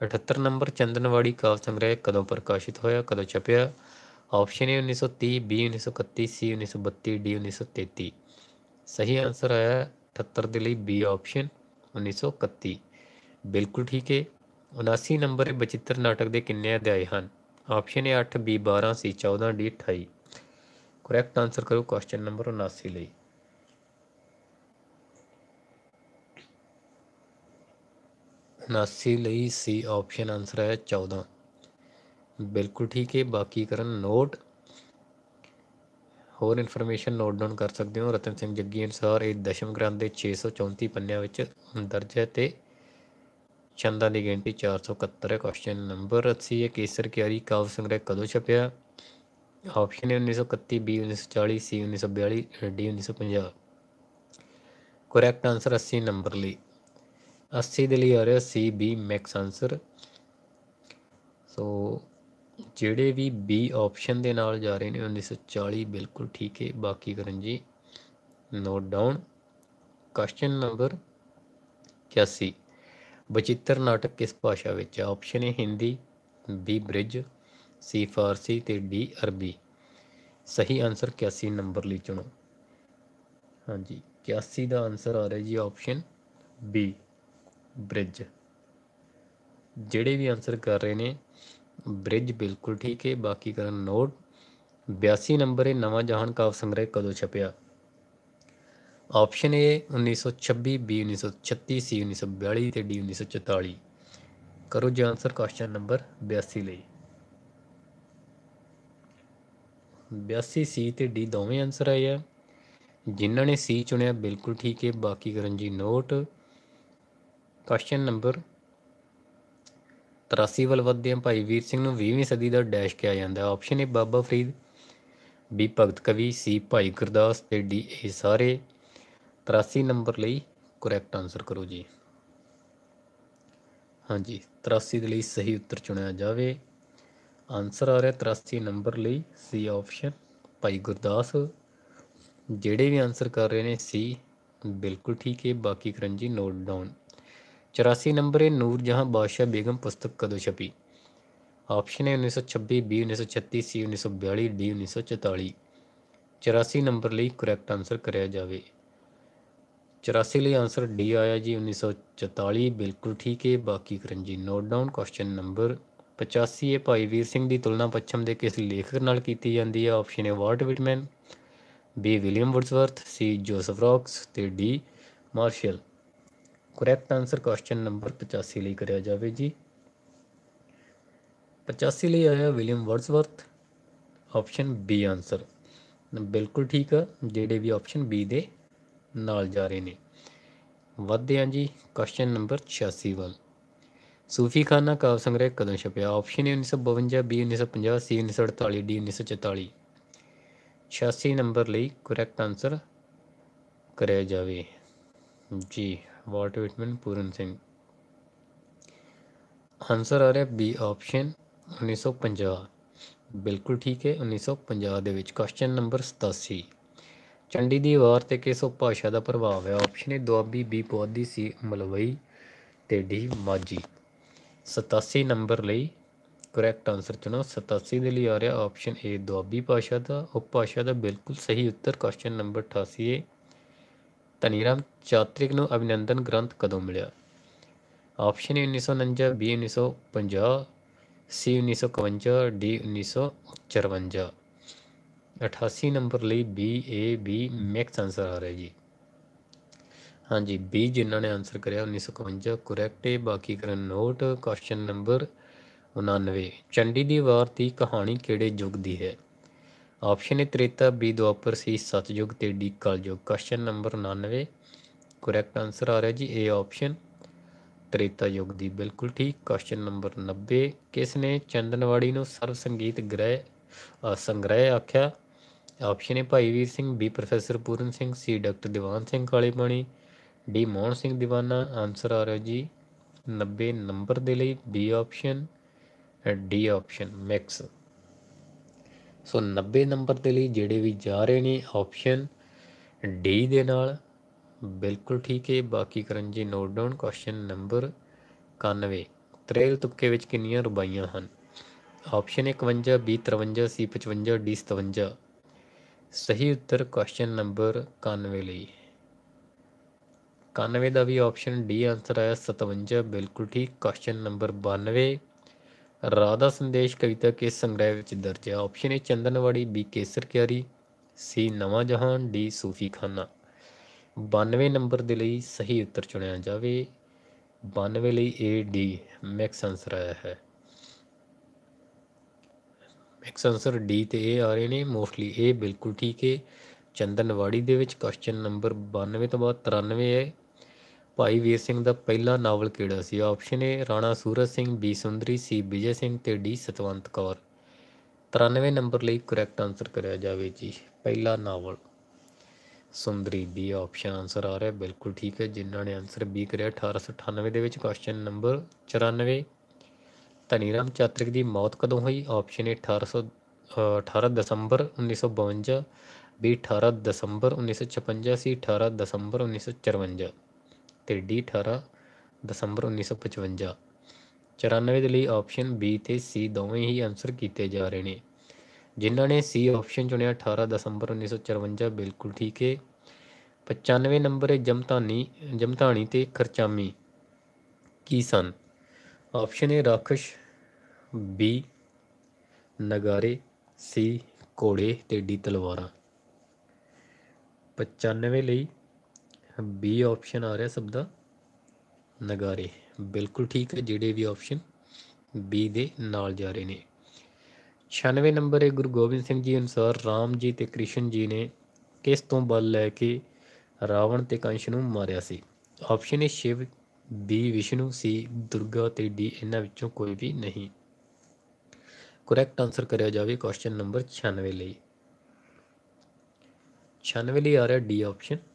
78 ਨੰਬਰ ਚੰਦਨਵਾੜੀ ਕਾਵਿ ਸੰਗ੍ਰਹਿ ਕਦੋਂ ਪ੍ਰਕਾਸ਼ਿਤ ਹੋਇਆ ਕਦੋਂ ਛਪਿਆ option A 1930 B 1931 C 1932 D 1933 ਸਹੀ ਆਨਸਰ ਆਇਆ 78 ਦੇ ਲਈ ਬੀ ਆਪਸ਼ਨ 1931 ਬਿਲਕੁਲ ਠੀਕ ਹੈ 79 ਨੰਬਰ ਬਚਿੱਤਰ ਨਾਟਕ ਦੇ ਕਿੰਨੇ ਅਧਿਆਏ ਹਨ option A 8 B 12 C 14 D 28 correct answer ਕਰੋ ਕੁਐਸਚਨ ਨੰਬਰ 79 ਲਈ 79 ਲਈ ਸੀ ਆਪਸ਼ਨ ਆਨਸਰ ਹੈ 14 ਬਿਲਕੁਲ ਠੀਕ ਹੈ ਬਾਕੀ ਕਰਨ ਨੋਟ ਹੋਰ ਇਨਫੋਰਮੇਸ਼ਨ ਨੋਟ ਡਾਊਨ ਕਰ ਸਕਦੇ ਹੋ ਰਤਨ ਸਿੰਘ ਜੱਗੀ ਅਨਸਾਰ ਇਹ ਦਸ਼ਮ ਗ੍ਰੰਥ ਦੇ 634 ਪੰਨਿਆਂ ਵਿੱਚ ਦਰਜ ਹੈ ਤੇ ਚੰਦਾ ਦੀ ਗਿਣਤੀ 471 ਹੈ ਕੁਐਸਚਨ ਨੰਬਰ 80 ਹੈ ਕੇਸਰ ਕਿਆਰੀ ਕਾਵ ਸੰਗ੍ਰਹਿ ਕਦੋਂ ਛਪਿਆ ਆਪਸ਼ਨ ਹੈ 1931 B 1940 C 1942 D 1950 correct answer 80 number ਲਈ 80 ਦੇ ਲਈ ਆ ਰਿਹਾ ਸੀ ਬੀ ਮੈਕਸ ਆਨਸਰ ਸੋ ਜਿਹੜੇ ਵੀ ਬੀ ਆਪਸ਼ਨ ਦੇ ਨਾਲ ਜਾ ਰਹੇ ਨੇ 1940 ਬਿਲਕੁਲ ਠੀਕ ਹੈ ਬਾਕੀ ਕਰਨ ਜੀ note down question number 81 Bachittar Natak ਕਿਸ ਭਾਸ਼ਾ ਵਿੱਚ ਹੈ ਆਪਸ਼ਨ ਹੈ ਹਿੰਦੀ ਬੀ ਬ੍ਰਿਜ ਸੀ ਫਾਰਸੀ ਤੇ ਡੀ ਅਰਬੀ ਸਹੀ ਆਨਸਰ 81 ਨੰਬਰ ਲਈ ਚੁਣੋ ਹਾਂਜੀ 81 ਦਾ ਆਨਸਰ ਆ ਰਿਹਾ ਜੀ ਆਪਸ਼ਨ ਬੀ ਬ੍ਰਿਜ ਜਿਹੜੇ ਵੀ ਆਨਸਰ ਕਰ ਰਹੇ ਨੇ ਬ੍ਰਿਜ ਬਿਲਕੁਲ ਠੀਕ ਹੈ ਬਾਕੀ ਕਰਨ ਨੋਟ 82 ਨੰਬਰ ਇਹ ਨਵਾਂ ਜਹਾਨ ਕਾਵ ਸੰਗ੍ਰਹਿ ਕਦੋਂ ਛਪਿਆ ਆਪਸ਼ਨ ਏ 1926 ਬੀ 1936 ਸੀ 1942 ਤੇ ਡੀ 1944 ਕਰੋ ਜੀ ਆਨਸਰ ਕੁਐਸਚਨ ਨੰਬਰ 82 ਲਈ 82 ਸੀ ਤੇ ਡੀ ਦੋਵੇਂ ਆਨਸਰ ਆਏ ਆ ਜਿਨ੍ਹਾਂ ਨੇ ਸੀ ਚੁਣਿਆ ਬਿਲਕੁਲ ਠੀਕ ਹੈ ਬਾਕੀ ਕਰਨ ਜੀ ਨੋਟ ਕੁਐਸਚਨ ਨੰਬਰ 83 ਵੱਲ ਵਧਦੇ ਹਾਂ ਭਾਈ ਵੀਰ ਸਿੰਘ ਨੂੰ 20ਵੀਂ ਸਦੀ ਦਾ ਡੈਸ਼ ਕਿਹਾ ਜਾਂਦਾ ਹੈ option A Baba Farid B ਭਗਤ ਕਵੀ ਸੀ ਭਾਈ ਗੁਰਦਾਸ ਤੇ ਡੀ ਇਹ ਸਾਰੇ 83 ਨੰਬਰ ਲਈ ਕਰੈਕਟ ਆਨਸਰ ਕਰੋ ਜੀ ਹਾਂਜੀ 83 ਦੇ ਲਈ ਸਹੀ ਉੱਤਰ ਚੁਣਿਆ ਜਾਵੇ ਆਨਸਰ ਆ ਰਿਹਾ 83 ਨੰਬਰ ਲਈ ਸੀ ਆਪਸ਼ਨ ਭਾਈ ਗੁਰਦਾਸ ਜਿਹੜੇ ਵੀ ਆਨਸਰ ਕਰ ਰਹੇ ਨੇ ਸੀ ਬਿਲਕੁਲ ਠੀਕ ਹੈ ਬਾਕੀ ਕਰਨ ਜੀ ਨੋਟ ਡਾਊਨ 84 ਨੰਬਰ है ਨੂਰ ਜਹਾਂ ਬਾਦਸ਼ਾਹ ਬੇਗਮ ਪੁਸਤਕ ਕਦੋਂ ਛਪੀ ਆਪਸ਼ਨ ਹੈ 1926 ਬੀ 1936 ਸੀ 1942 ਡੀ 1944 84 ਨੰਬਰ ਲਈ ਕਰੈਕਟ ਆਨਸਰ ਕਰਿਆ ਜਾਵੇ 84 ਲਈ ਆਨਸਰ ਡੀ ਆਇਆ ਜੀ 1944 ਬਿਲਕੁਲ ਠੀਕ ਹੈ ਬਾਕੀ ਕਰਨ ਜੀ ਨੋਟ ਡਾਊਨ ਕੁਐਸਚਨ ਨੰਬਰ 85 ਹੈ ਭਾਈ ਵੀਰ ਸਿੰਘ ਦੀ ਤੁਲਨਾ ਪੱਛਮ ਦੇ ਕਿਸ ਲੇਖਕ ਨਾਲ ਕੀਤੀ ਜਾਂਦੀ ਹੈ ਆਪਸ਼ਨ ਹੈ Walt Whitman B William Wordsworth C Joseph ਰੌਕਸ ਤੇ D Marshall correct answer question number 85 ਲਈ ਕਰਿਆ ਜਾਵੇ ਜੀ 85 ਲਈ ਆਇਆ William Wordsworth option B answer ਬਿਲਕੁਲ ਠੀਕ ਆ ਜਿਹੜੇ ਵੀ ਆਪਸ਼ਨ ਬੀ ਦੇ ਨਾਲ ਜਾ ਰਹੇ ਨੇ ਵੱਧਦੇ ਹਾਂ ਜੀ ਕੁਐਸਚਨ ਨੰਬਰ 86 ਵੱਲ ਸੂਫੀ ਖਾਨਾ ਕਾਵ ਸੰਗ੍ਰਹਿ ਕਦੋਂ ਛਪਿਆ option A 1952 B 1950 C 1948 D 1944 86 number ਲਈ ਕਰੈਕਟ ਆਨਸਰ ਕਰਿਆ ਜਾਵੇ ਜੀ Walt Whitman Puran Singh answer ਆ ਰਿਹਾ ਬੀ ਆਪਸ਼ਨ 1950 ਬਿਲਕੁਲ ਠੀਕ ਹੈ 1950 ਦੇ ਵਿੱਚ ਕੁਐਸਚਨ ਨੰਬਰ 87 ਚੰਡੀ ਦੀ ਵਾਰ ਤੇ ਕਿਸ ਉਪਭਾਸ਼ਾ ਦਾ ਪ੍ਰਭਾਵ ਹੈ option A Doabi B Puadhi C Malwai ਤੇ ਡੀ ਮਾਝੀ 87 ਨੰਬਰ ਲਈ ਕਰੈਕਟ ਆਨਸਰ ਚੁਣੋ 87 ਦੇ ਲਈ ਆ ਰਿਹਾ ਆਪਸ਼ਨ ਏ ਦੁਆਬੀ ਭਾਸ਼ਾ ਦਾ ਉਪਭਾਸ਼ਾ ਦਾ ਬਿਲਕੁਲ ਸਹੀ ਉੱਤਰ question number 88 A Dhaniram Chatrik ਨੂੰ ਅਭਿਨੰਦਨ ਗ੍ਰੰਥ ਕਦੋਂ ਮਿਲਿਆ option 1949 B 1950 C 1951 D 1954 88 number ਲਈ B A B mix answer ਆ ਰਿਹਾ ਜੀ ਹਾਂਜੀ ਬੀ ਜਿਨ੍ਹਾਂ ਨੇ ਆਨਸਰ ਕਰਿਆ 1951 ਕਰੈਕਟ ਹੈ ਬਾਕੀ ਕਰਨ ਨੋਟ ਕੁਐਸਚਨ ਨੰਬਰ 99 ਚੰਡੀ ਦੀ ਵਾਰ ਦੀ ਕਹਾਣੀ ਕਿਹੜੇ ਯੁੱਗ ਦੀ ਹੈ ਆਪਸ਼ਨ ए ਤ੍ਰੇਤਾ ਬੀ ਦੁਆਪਰ ਸੀ ਸਤਜੁਗ ਤੇ ਡੀ ਕਲਯੁਗ ਕੁਐਸਚਨ ਨੰਬਰ 99 ਕਰੈਕਟ ਆਨਸਰ ਆ ਰਿਹਾ ਜੀ ਏ ਆਪਸ਼ਨ ਤ੍ਰੇਤਾ ਯੁਗ ਦੀ ਬਿਲਕੁਲ ਠੀਕ ਕੁਐਸਚਨ ਨੰਬਰ 90 ਕਿਸ ਨੇ ਚੰਦਨਵਾੜੀ ਨੂੰ ਸਰਵ ਸੰਗੀਤ ਗ੍ਰਹਿ ਸੰਗ੍ਰਹਿ ਆਖਿਆ ਆਪਸ਼ਨ ਹੈ Bhai Vir Singh B professor Puran Singh C doctor Diwan Singh Kalepani D Mohan Singh Diwana answer ਆ ਰਿਹਾ ਜੀ 90 ਨੰਬਰ ਦੇ ਲਈ B option and D option mix so 90 number ਦੇ ਲਈ ਜਿਹੜੇ ਵੀ ਜਾ ਰਹੇ ਨੇ ਆਪਸ਼ਨ ਡੀ ਦੇ ਨਾਲ ਬਿਲਕੁਲ ਠੀਕ ਹੈ ਬਾਕੀ ਕਰਨ ਜੀ note down question number 91 Trel Tupke ਵਿੱਚ ਕਿੰਨੀਆਂ ਰੁਬਾਈਆਂ ਹਨ ਆਪਸ਼ਨ 51 ਬੀ 53 ਸੀ 55 ਡੀ 57 ਸਹੀ ਉੱਤਰ ਕੁਐਸਚਨ ਨੰਬਰ 91 ਲਈ 91 ਦਾ ਵੀ ਆਪਸ਼ਨ ਡੀ ਆਨਸਰ ਆਇਆ 57 ਬਿਲਕੁਲ ਠੀਕ ਕੁਐਸਚਨ ਨੰਬਰ 92 ਰਾਧਾ ਸੰਦੇਸ਼ ਕਵਿਤਾ ਕੇ ਸੰਗ੍ਰਹਿ ਵਿੱਚ ਦਰਜ ਹੈ ਆਪਸ਼ਨ ਏ ਚੰਦਨਵਾੜੀ ਬੀ ਕੇਸਰ ਕਿਆਰੀ ਸੀ ਨਵਾਂ ਜਹਾਨ ਡੀ ਸੂਫੀ ਖਾਨਾ 92 ਨੰਬਰ ਦੇ ਲਈ ਸਹੀ ਉੱਤਰ ਚੁਣਿਆ ਜਾਵੇ 92 ਲਈ ਏ ਡੀ ਮਿਕਸ ਆਨਸਰ ਆਇਆ ਹੈ ਮਿਕਸ ਆਨਸਰ ਡੀ ਤੇ ਏ ਆ ਰਹੇ ਨੇ ਮੋਸਟਲੀ ਏ ਬਿਲਕੁਲ ਠੀਕ ਹੈ ਚੰਦਨਵਾੜੀ ਦੇ ਵਿੱਚ ਕੁਐਸਚਨ ਨੰਬਰ 92 ਤੋਂ ਬਾਅਦ 93 ਹੈ ਭਾਈ ਵੀਰ ਸਿੰਘ ਦਾ ਪਹਿਲਾ ਨਾਵਲ ਕਿਹੜਾ ਸੀ option A Rana Suraj Singh B Sundari C Vijay Singh ਤੇ ਡੀ ਸਤਵੰਤ ਕੌਰ 93 ਨੰਬਰ ਲਈ ਕਰੈਕਟ ਆਨਸਰ ਕਰਿਆ ਜਾਵੇ ਜੀ ਪਹਿਲਾ novel Sundari B option answer ਆ ਰਿਹਾ ਬਿਲਕੁਲ ਠੀਕ ਹੈ ਜਿਨ੍ਹਾਂ ਨੇ ਆਨਸਰ ਬੀ ਕਰਿਆ 1898 ਦੇ ਵਿੱਚ ਕੁਐਸਚਨ ਨੰਬਰ 94 ਤਨੀਰਾਮ ਚਾਤ੍ਰਿਕ ਦੀ ਮੌਤ ਕਦੋਂ ਹੋਈ ਆਪਸ਼ਨ ਏ 1800 18 ਦਸੰਬਰ 1952 ਬੀ 18 ਦਸੰਬਰ 1956 ਸੀ 18 ਦਸੰਬਰ 1954 ਤੇ ਡੀ 18 ਦਸੰਬਰ 1955 94 ਦੇ ਲਈ ਆਪਸ਼ਨ ਬੀ ਤੇ ਸੀ ਦੋਵੇਂ ਹੀ ਆਨਸਰ ਕੀਤੇ ਜਾ ਰਹੇ ਨੇ ਜਿਨ੍ਹਾਂ ਨੇ ਸੀ ਆਪਸ਼ਨ ਚੁਣਿਆ 18 ਦਸੰਬਰ 1954 ਬਿਲਕੁਲ ਠੀਕ ਹੈ 95 ਨੰਬਰ ਹੈ ਜਮਤਾਨੀ ਜਮਤਾਨੀ ਤੇ ਖਰਚਾਮੀ ਕੀ ਸਨ ਆਪਸ਼ਨ ਹੈ ਰਾਖਸ਼ ਬੀ ਨਗਾਰੇ ਸੀ ਕੋੜੇ ਤੇ ਡੀ ਤਲਵਾਰਾਂ 95 ਲਈ ਬੀ ਆਪਸ਼ਨ ਆ ਰਿਹਾ ਸਭ ਦਾ ਨਗਾਰੇ ਬਿਲਕੁਲ ਠੀਕ ਹੈ ਜਿਹੜੇ ਵੀ ਆਪਸ਼ਨ ਬੀ ਦੇ ਨਾਲ ਜਾ ਰਹੇ ਨੇ 96 ਨੰਬਰ ਹੈ ਗੁਰੂ ਗੋਬਿੰਦ ਸਿੰਘ ਜੀ ਅਨੁਸਾਰ RAM ਜੀ ਤੇ ਕ੍ਰਿਸ਼ਨ ਜੀ ਨੇ ਕਿਸ ਤੋਂ ਬਲ ਲੈ ਕੇ ਰਾਵਣ ਤੇ ਕੰਸ਼ ਨੂੰ ਮਾਰਿਆ ਸੀ ਆਪਸ਼ਨ ਹੈ ਸ਼ਿਵ ਬੀ ਵਿਸ਼ਨੂੰ ਸੀ ਦੁਰਗਾ ਤੇ ਡੀ ਇਹਨਾਂ ਵਿੱਚੋਂ ਕੋਈ ਵੀ ਨਹੀਂ ਕਰੈਕਟ ਆਨਸਰ ਕਰਿਆ ਜਾਵੇ ਕੁਐਸਚਨ ਨੰਬਰ 96 ਲਈ 96 ਲਈ ਆ ਰਿਹਾ ਡੀ ਆਪਸ਼ਨ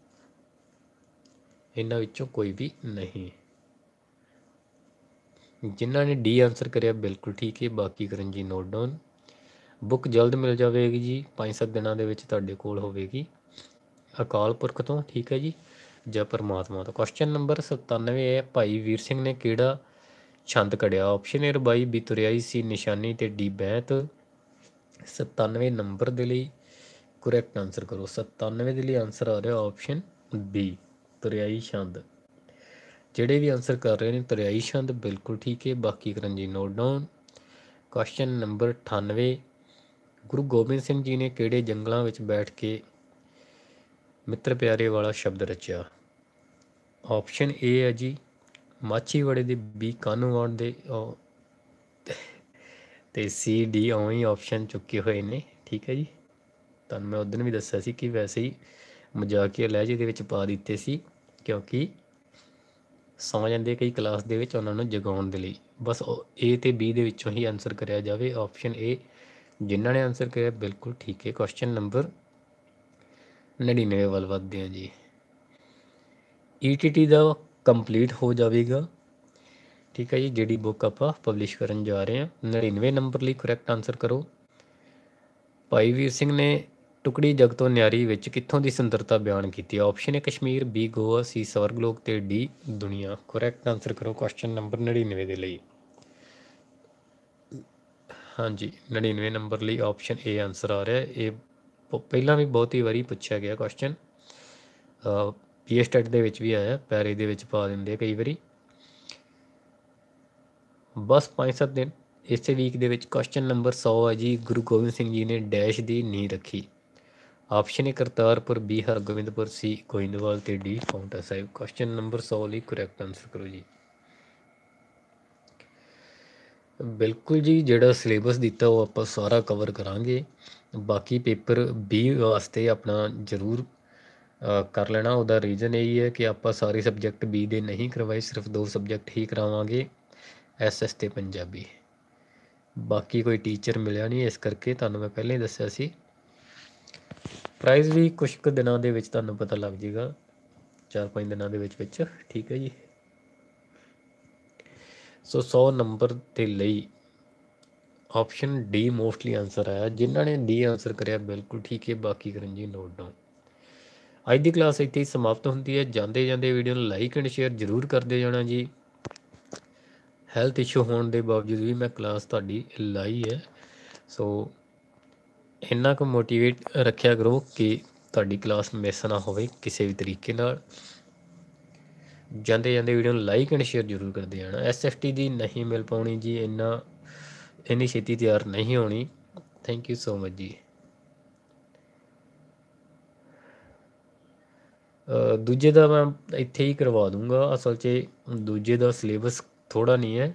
ਇਹਨਾਂ ਵਿੱਚੋਂ ਕੋਈ ਵੀ ਨਹੀਂ ਜਿਨ੍ਹਾਂ ਨੇ ਡੀ ਆਨਸਰ ਕਰਿਆ ਬਿਲਕੁਲ ਠੀਕ ਹੈ ਬਾਕੀ ਕਰਨ ਜੀ ਨੋਟ ਡਾਊਨ ਬੁੱਕ ਜਲਦ ਮਿਲ ਜਾਵੇਗੀ ਜੀ 5-7 ਦਿਨਾਂ ਦੇ ਵਿੱਚ ਤੁਹਾਡੇ ਕੋਲ ਹੋਵੇਗੀ ਅਕਾਲ ਪੁਰਖ ਤੋਂ ਠੀਕ ਹੈ ਜੀ ਜਾਂ ਪਰਮਾਤਮਾ ਤੋਂ ਕੁਐਸਚਨ ਨੰਬਰ 97 ਹੈ ਭਾਈ ਵੀਰ ਸਿੰਘ ਨੇ ਕਿਹੜਾ ਛੰਦ ਕੜਿਆ ਆਪਸ਼ਨ ਏ ਰਬਾਈ ਬੀ ਤੁਰਿਆਈ ਸੀ ਨਿਸ਼ਾਨੀ ਤੇ ਡੀ ਬੈਤ 97 ਨੰਬਰ ਦੇ ਲਈ ਕਰੈਕਟ ਆਨਸਰ ਕਰੋ 97 ਦੇ ਲਈ ਆਨਸਰ ਆ ਰਿਹਾ ਆਪਸ਼ਨ ਬੀ ਤਰਿਆਈ ਛੰਦ ਜਿਹੜੇ ਵੀ ਆਨਸਰ ਕਰ ਰਹੇ ਨੇ ਤਰਿਆਈ ਛੰਦ ਬਿਲਕੁਲ ਠੀਕ ਹੈ ਬਾਕੀ ਕਰਨ ਜੀ note down question number 98 Guru Gobind Singh ji ਨੇ ਕਿਹੜੇ ਜੰਗਲਾਂ ਵਿੱਚ ਬੈਠ ਕੇ ਮਿੱਤਰ ਪਿਆਰੇ ਵਾਲਾ ਸ਼ਬਦ ਰਚਿਆ ਆਪਸ਼ਨ ਏ ਹੈ ਜੀ ਵੜੇ ਦੇ ਬੀ ਕਾਨੂੰਵਾੜ ਦੇ ਤੇ ਸੀ ਡੀ ਉਹੀ ਆਪਸ਼ਨ ਚੁੱਕੇ ਹੋਏ ਨੇ ਠੀਕ ਹੈ ਜੀ ਤੁਹਾਨੂੰ ਮੈਂ ਉਦੋਂ ਵੀ ਦੱਸਿਆ ਸੀ ਕਿ ਵੈਸੇ ਹੀ ਮਜ਼ਾਕੀਆ ਲਹਿਜੇ ਦੇ ਵਿੱਚ ਪਾ ਦਿੱਤੇ ਸੀ ਕਿਉਂਕਿ ਸਮਝ ਜਾਂਦੇ ਕਈ ਕਲਾਸ ਦੇ ਵਿੱਚ ਉਹਨਾਂ ਨੂੰ ਜਗਾਉਣ ਦੇ ਲਈ ਬਸ A ਤੇ B ਦੇ ਵਿੱਚੋਂ ਹੀ ਆਨਸਰ ਕਰਿਆ ਜਾਵੇ ਆਪਸ਼ਨ A ਜਿਨ੍ਹਾਂ ਨੇ ਆਨਸਰ ਕਰਿਆ ਬਿਲਕੁਲ ਠੀਕ ਹੈ ਕੁਐਸਚਨ ਨੰਬਰ 99 ਵੱਲ ਵਧਦੇ ਹਾਂ ਜੀ ETT ਦਾ ਕੰਪਲੀਟ ਹੋ ਜਾਵੇਗਾ ਠੀਕ ਹੈ ਜੀ ਜਿਹੜੀ ਬੁੱਕ ਆਪਾਂ ਪਬਲਿਸ਼ ਕਰਨ ਜਾ ਰਹੇ ਹਾਂ 99 ਨੰਬਰ ਲਈ ਕਰੈਕਟ ਆਨਸਰ ਕਰੋ ਭਾਈ ਵੀਰ ਸਿੰਘ ਨੇ ਟੁਕੜੀ ਜਗਤੋਂ ਨਿਆਰੀ ਵਿੱਚ ਕਿੱਥੋਂ ਦੀ ਸੁੰਦਰਤਾ ਬਿਆਨ ਕੀਤੀ ਹੈ ਆਪਸ਼ਨ ਹੈ ਕਸ਼ਮੀਰ ਬੀ ਗੋਆ ਸੀ ਸਵਰਗਲੋਕ ਤੇ ਡੀ ਦੁਨੀਆ ਕਰੈਕਟ ਆਨਸਰ ਕਰੋ ਕੁਐਸਚਨ ਨੰਬਰ 99 ਦੇ ਲਈ ਹਾਂਜੀ 99 ਨੰਬਰ ਲਈ ਆਪਸ਼ਨ ਏ ਆਨਸਰ ਆ ਰਿਹਾ ਇਹ ਪਹਿਲਾਂ ਵੀ ਬਹੁਤ ਹੀ ਵਾਰੀ ਪੁੱਛਿਆ ਗਿਆ ਕੁਐਸਚਨ ਪੀਐਸ ਟੈਟ ਦੇ ਵਿੱਚ ਵੀ ਆਇਆ ਪੈਰੇ ਦੇ ਵਿੱਚ ਪਾ ਦਿੰਦੇ ਕਈ ਵਾਰੀ ਬਸ 5-7 ਦਿਨ ਇਸੇ ਵੀਕ ਦੇ ਵਿੱਚ ਕੁਐਸਚਨ ਨੰਬਰ 100 ਹੈ ਜੀ ਗੁਰੂ ਗੋਬਿੰਦ ਸਿੰਘ ਜੀ ਨੇ ਡੈਸ਼ ਦੀ ਨੀਂਹ ਰੱਖੀ option A Kartarpur B Hargobindpur C Goindwal ਤੇ D Paonta Sahib question number 100 ਲਈ ਕਰੈਕਟ ਆਨਸਰ ਕਰੋ ਜੀ ਬਿਲਕੁਲ ਜੀ ਜਿਹੜਾ ਸਿਲੇਬਸ ਦਿੱਤਾ ਉਹ ਆਪਾਂ ਸਾਰਾ ਕਵਰ ਕਰਾਂਗੇ ਬਾਕੀ ਪੇਪਰ ਬੀ ਵਾਸਤੇ ਆਪਣਾ ਜ਼ਰੂਰ ਕਰ ਲੈਣਾ ਉਹਦਾ ਰੀਜ਼ਨ ਇਹ ਹੀ ਹੈ ਕਿ ਆਪਾਂ ਸਾਰੇ ਸਬਜੈਕਟ ਬੀ ਦੇ ਨਹੀਂ ਕਰਵਾਏ ਸਿਰਫ ਦੋ ਸਬਜੈਕਟ ਹੀ ਕਰਾਵਾਂਗੇ ਐਸਐਸ ਤੇ ਪੰਜਾਬੀ ਬਾਕੀ ਕੋਈ ਟੀਚਰ ਮਿਲਿਆ ਨਹੀਂ ਇਸ ਕਰਕੇ ਤੁਹਾਨੂੰ ਮੈਂ ਪਹਿਲਾਂ ਹੀ ਦੱਸਿਆ ਸੀ ਪ੍ਰਾਈਸ ਵੀ ਕੁਝ ਕੁ ਦਿਨਾਂ ਦੇ ਵਿੱਚ ਤੁਹਾਨੂੰ ਪਤਾ ਲੱਗ ਜਾਏਗਾ 4-5 ਦਿਨਾਂ ਦੇ ਵਿੱਚ ਵਿੱਚ ਠੀਕ ਹੈ ਜੀ ਸੋ 100 ਨੰਬਰ ਦੇ ਲਈ ਆਪਸ਼ਨ ਡੀ ਮੋਸਟਲੀ ਆਨਸਰ ਆਇਆ ਜਿਨ੍ਹਾਂ ਨੇ ਡੀ ਆਨਸਰ ਕਰਿਆ ਬਿਲਕੁਲ ਠੀਕ ਹੈ ਬਾਕੀ ਕਰਨ ਜੀ ਨੋਟ ਡਾਊਨ ਅੱਜ ਦੀ ਕਲਾਸ ਇੱਥੇ ਹੀ ਸਮਾਪਤ ਹੁੰਦੀ ਹੈ ਜਾਂਦੇ ਜਾਂਦੇ ਵੀਡੀਓ ਨੂੰ ਲਾਈਕ ਐਂਡ ਸ਼ੇਅਰ ਜ਼ਰੂਰ ਕਰਦੇ ਜਾਣਾ ਜੀ ਹੈਲਥ ਇਸ਼ੂ ਹੋਣ ਦੇ ਬਾਵਜੂਦ ਵੀ ਮੈਂ ਕਲਾਸ ਤੁਹਾਡੀ ਲਾਈ ਹੈ ਸੋ ਇੰਨਾ ਕੁ ਮੋਟੀਵੇਟ ਰੱਖਿਆ ਕਰੋ ਕਿ ਤੁਹਾਡੀ ਕਲਾਸ ਮਿਸ ਨਾ ਹੋਵੇ ਕਿਸੇ ਵੀ ਤਰੀਕੇ ਨਾਲ ਜਾਂਦੇ ਜਾਂਦੇ ਵੀਡੀਓ ਨੂੰ ਲਾਈਕ ਐਂਡ ਸ਼ੇਅਰ ਜ਼ਰੂਰ ਕਰਦੇ ਜਾਣਾ ਐਸਐਫਟੀ ਦੀ ਨਹੀਂ ਮਿਲ ਪਾਉਣੀ ਜੀ ਇੰਨਾ ਇੰਨੀ ਛੇਤੀ ਤਿਆਰ ਨਹੀਂ ਹੋਣੀ ਥੈਂਕ ਯੂ ਸੋ ਮਚ ਜੀ ਦੂਜੇ ਦਾ ਮੈਂ ਇੱਥੇ ਹੀ ਕਰਵਾ ਦੂੰਗਾ ਅਸਲ 'ਚ ਦੂਜੇ ਦਾ ਸਿਲੇਬਸ ਥੋੜਾ ਨਹੀਂ ਹੈ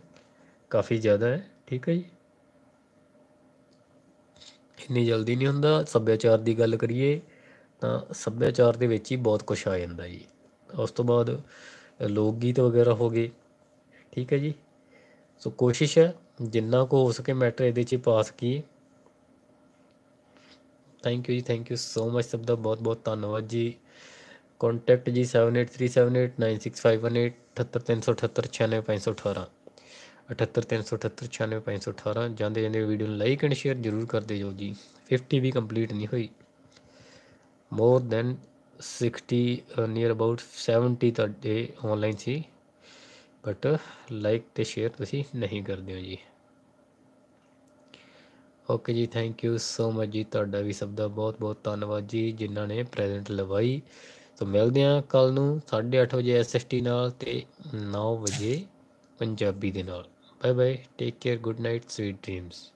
ਕਾਫੀ ਜ਼ਿਆਦਾ ਹੈ ਠੀਕ ਹੈ ਜੀ ਇੰਨੀ ਜਲਦੀ ਨਹੀਂ ਹੁੰਦਾ ਸੱਭਿਆਚਾਰ ਦੀ ਗੱਲ ਕਰੀਏ ਤਾਂ ਸੱਭਿਆਚਾਰ ਦੇ ਵਿੱਚ ਹੀ ਬਹੁਤ ਕੁਝ ਆ ਜਾਂਦਾ ਜੀ ਉਸ ਤੋਂ ਬਾਅਦ ਲੋਕ ਗੀਤ ਵਗੈਰਾ ਹੋ ਗਏ ਠੀਕ ਹੈ ਜੀ ਸੋ ਕੋਸ਼ਿਸ਼ ਹੈ ਜਿੰਨਾ ਕੋ ਹੋ ਸਕੇ ਮੈਟਰ ਇਹਦੇ 'ਚ ਪਾਸ ਕੀ ਥੈਂਕ ਯੂ ਜੀ ਥੈਂਕ ਯੂ ਸੋ ਮਚ ਸਭ ਦਾ ਬਹੁਤ ਬਹੁਤ ਧੰਨਵਾਦ ਜੀ ਕੰਟੈਕਟ ਜੀ 7837896518 78378 96518 78378696518 ਜਾਂਦੇ ਜਾਂਦੇ ਵੀਡੀਓ ਨੂੰ ਲਾਈਕ ਐਂਡ ਸ਼ੇਅਰ ਜ਼ਰੂਰ ਕਰਦੇ ਜਾਓ ਜੀ 50 ਵੀ ਕੰਪਲੀਟ ਨਹੀਂ ਹੋਈ ਮੋਰ ਦੈਨ 60 ਨੀਅਰ ਅਬਾਊਟ 70 ਤਾਂ ਆਨਲਾਈਨ ਸੀ ਬਟ ਲਾਈਕ ਤੇ ਸ਼ੇਅਰ ਤੁਸੀਂ ਨਹੀਂ ਕਰਦੇ ਹੋ ਜੀ ਓਕੇ ਜੀ ਥੈਂਕ ਯੂ ਸੋ ਮਚ ਜੀ ਤੁਹਾਡਾ ਵੀ ਸਭ ਦਾ ਬਹੁਤ ਬਹੁਤ ਧੰਨਵਾਦ ਜੀ ਜਿਨ੍ਹਾਂ ਨੇ ਪ੍ਰੈਜ਼ੈਂਟ ਲਵਾਈ ਸੋ ਮਿਲਦੇ ਹਾਂ ਕੱਲ ਨੂੰ 8:30 ਵਜੇ ਐਸਐਸਟੀ ਨਾਲ ਤੇ 9 ਵਜੇ ਪੰਜਾਬੀ ਦੇ ਨਾਲ Bye bye. Take care. Good night. Sweet dreams.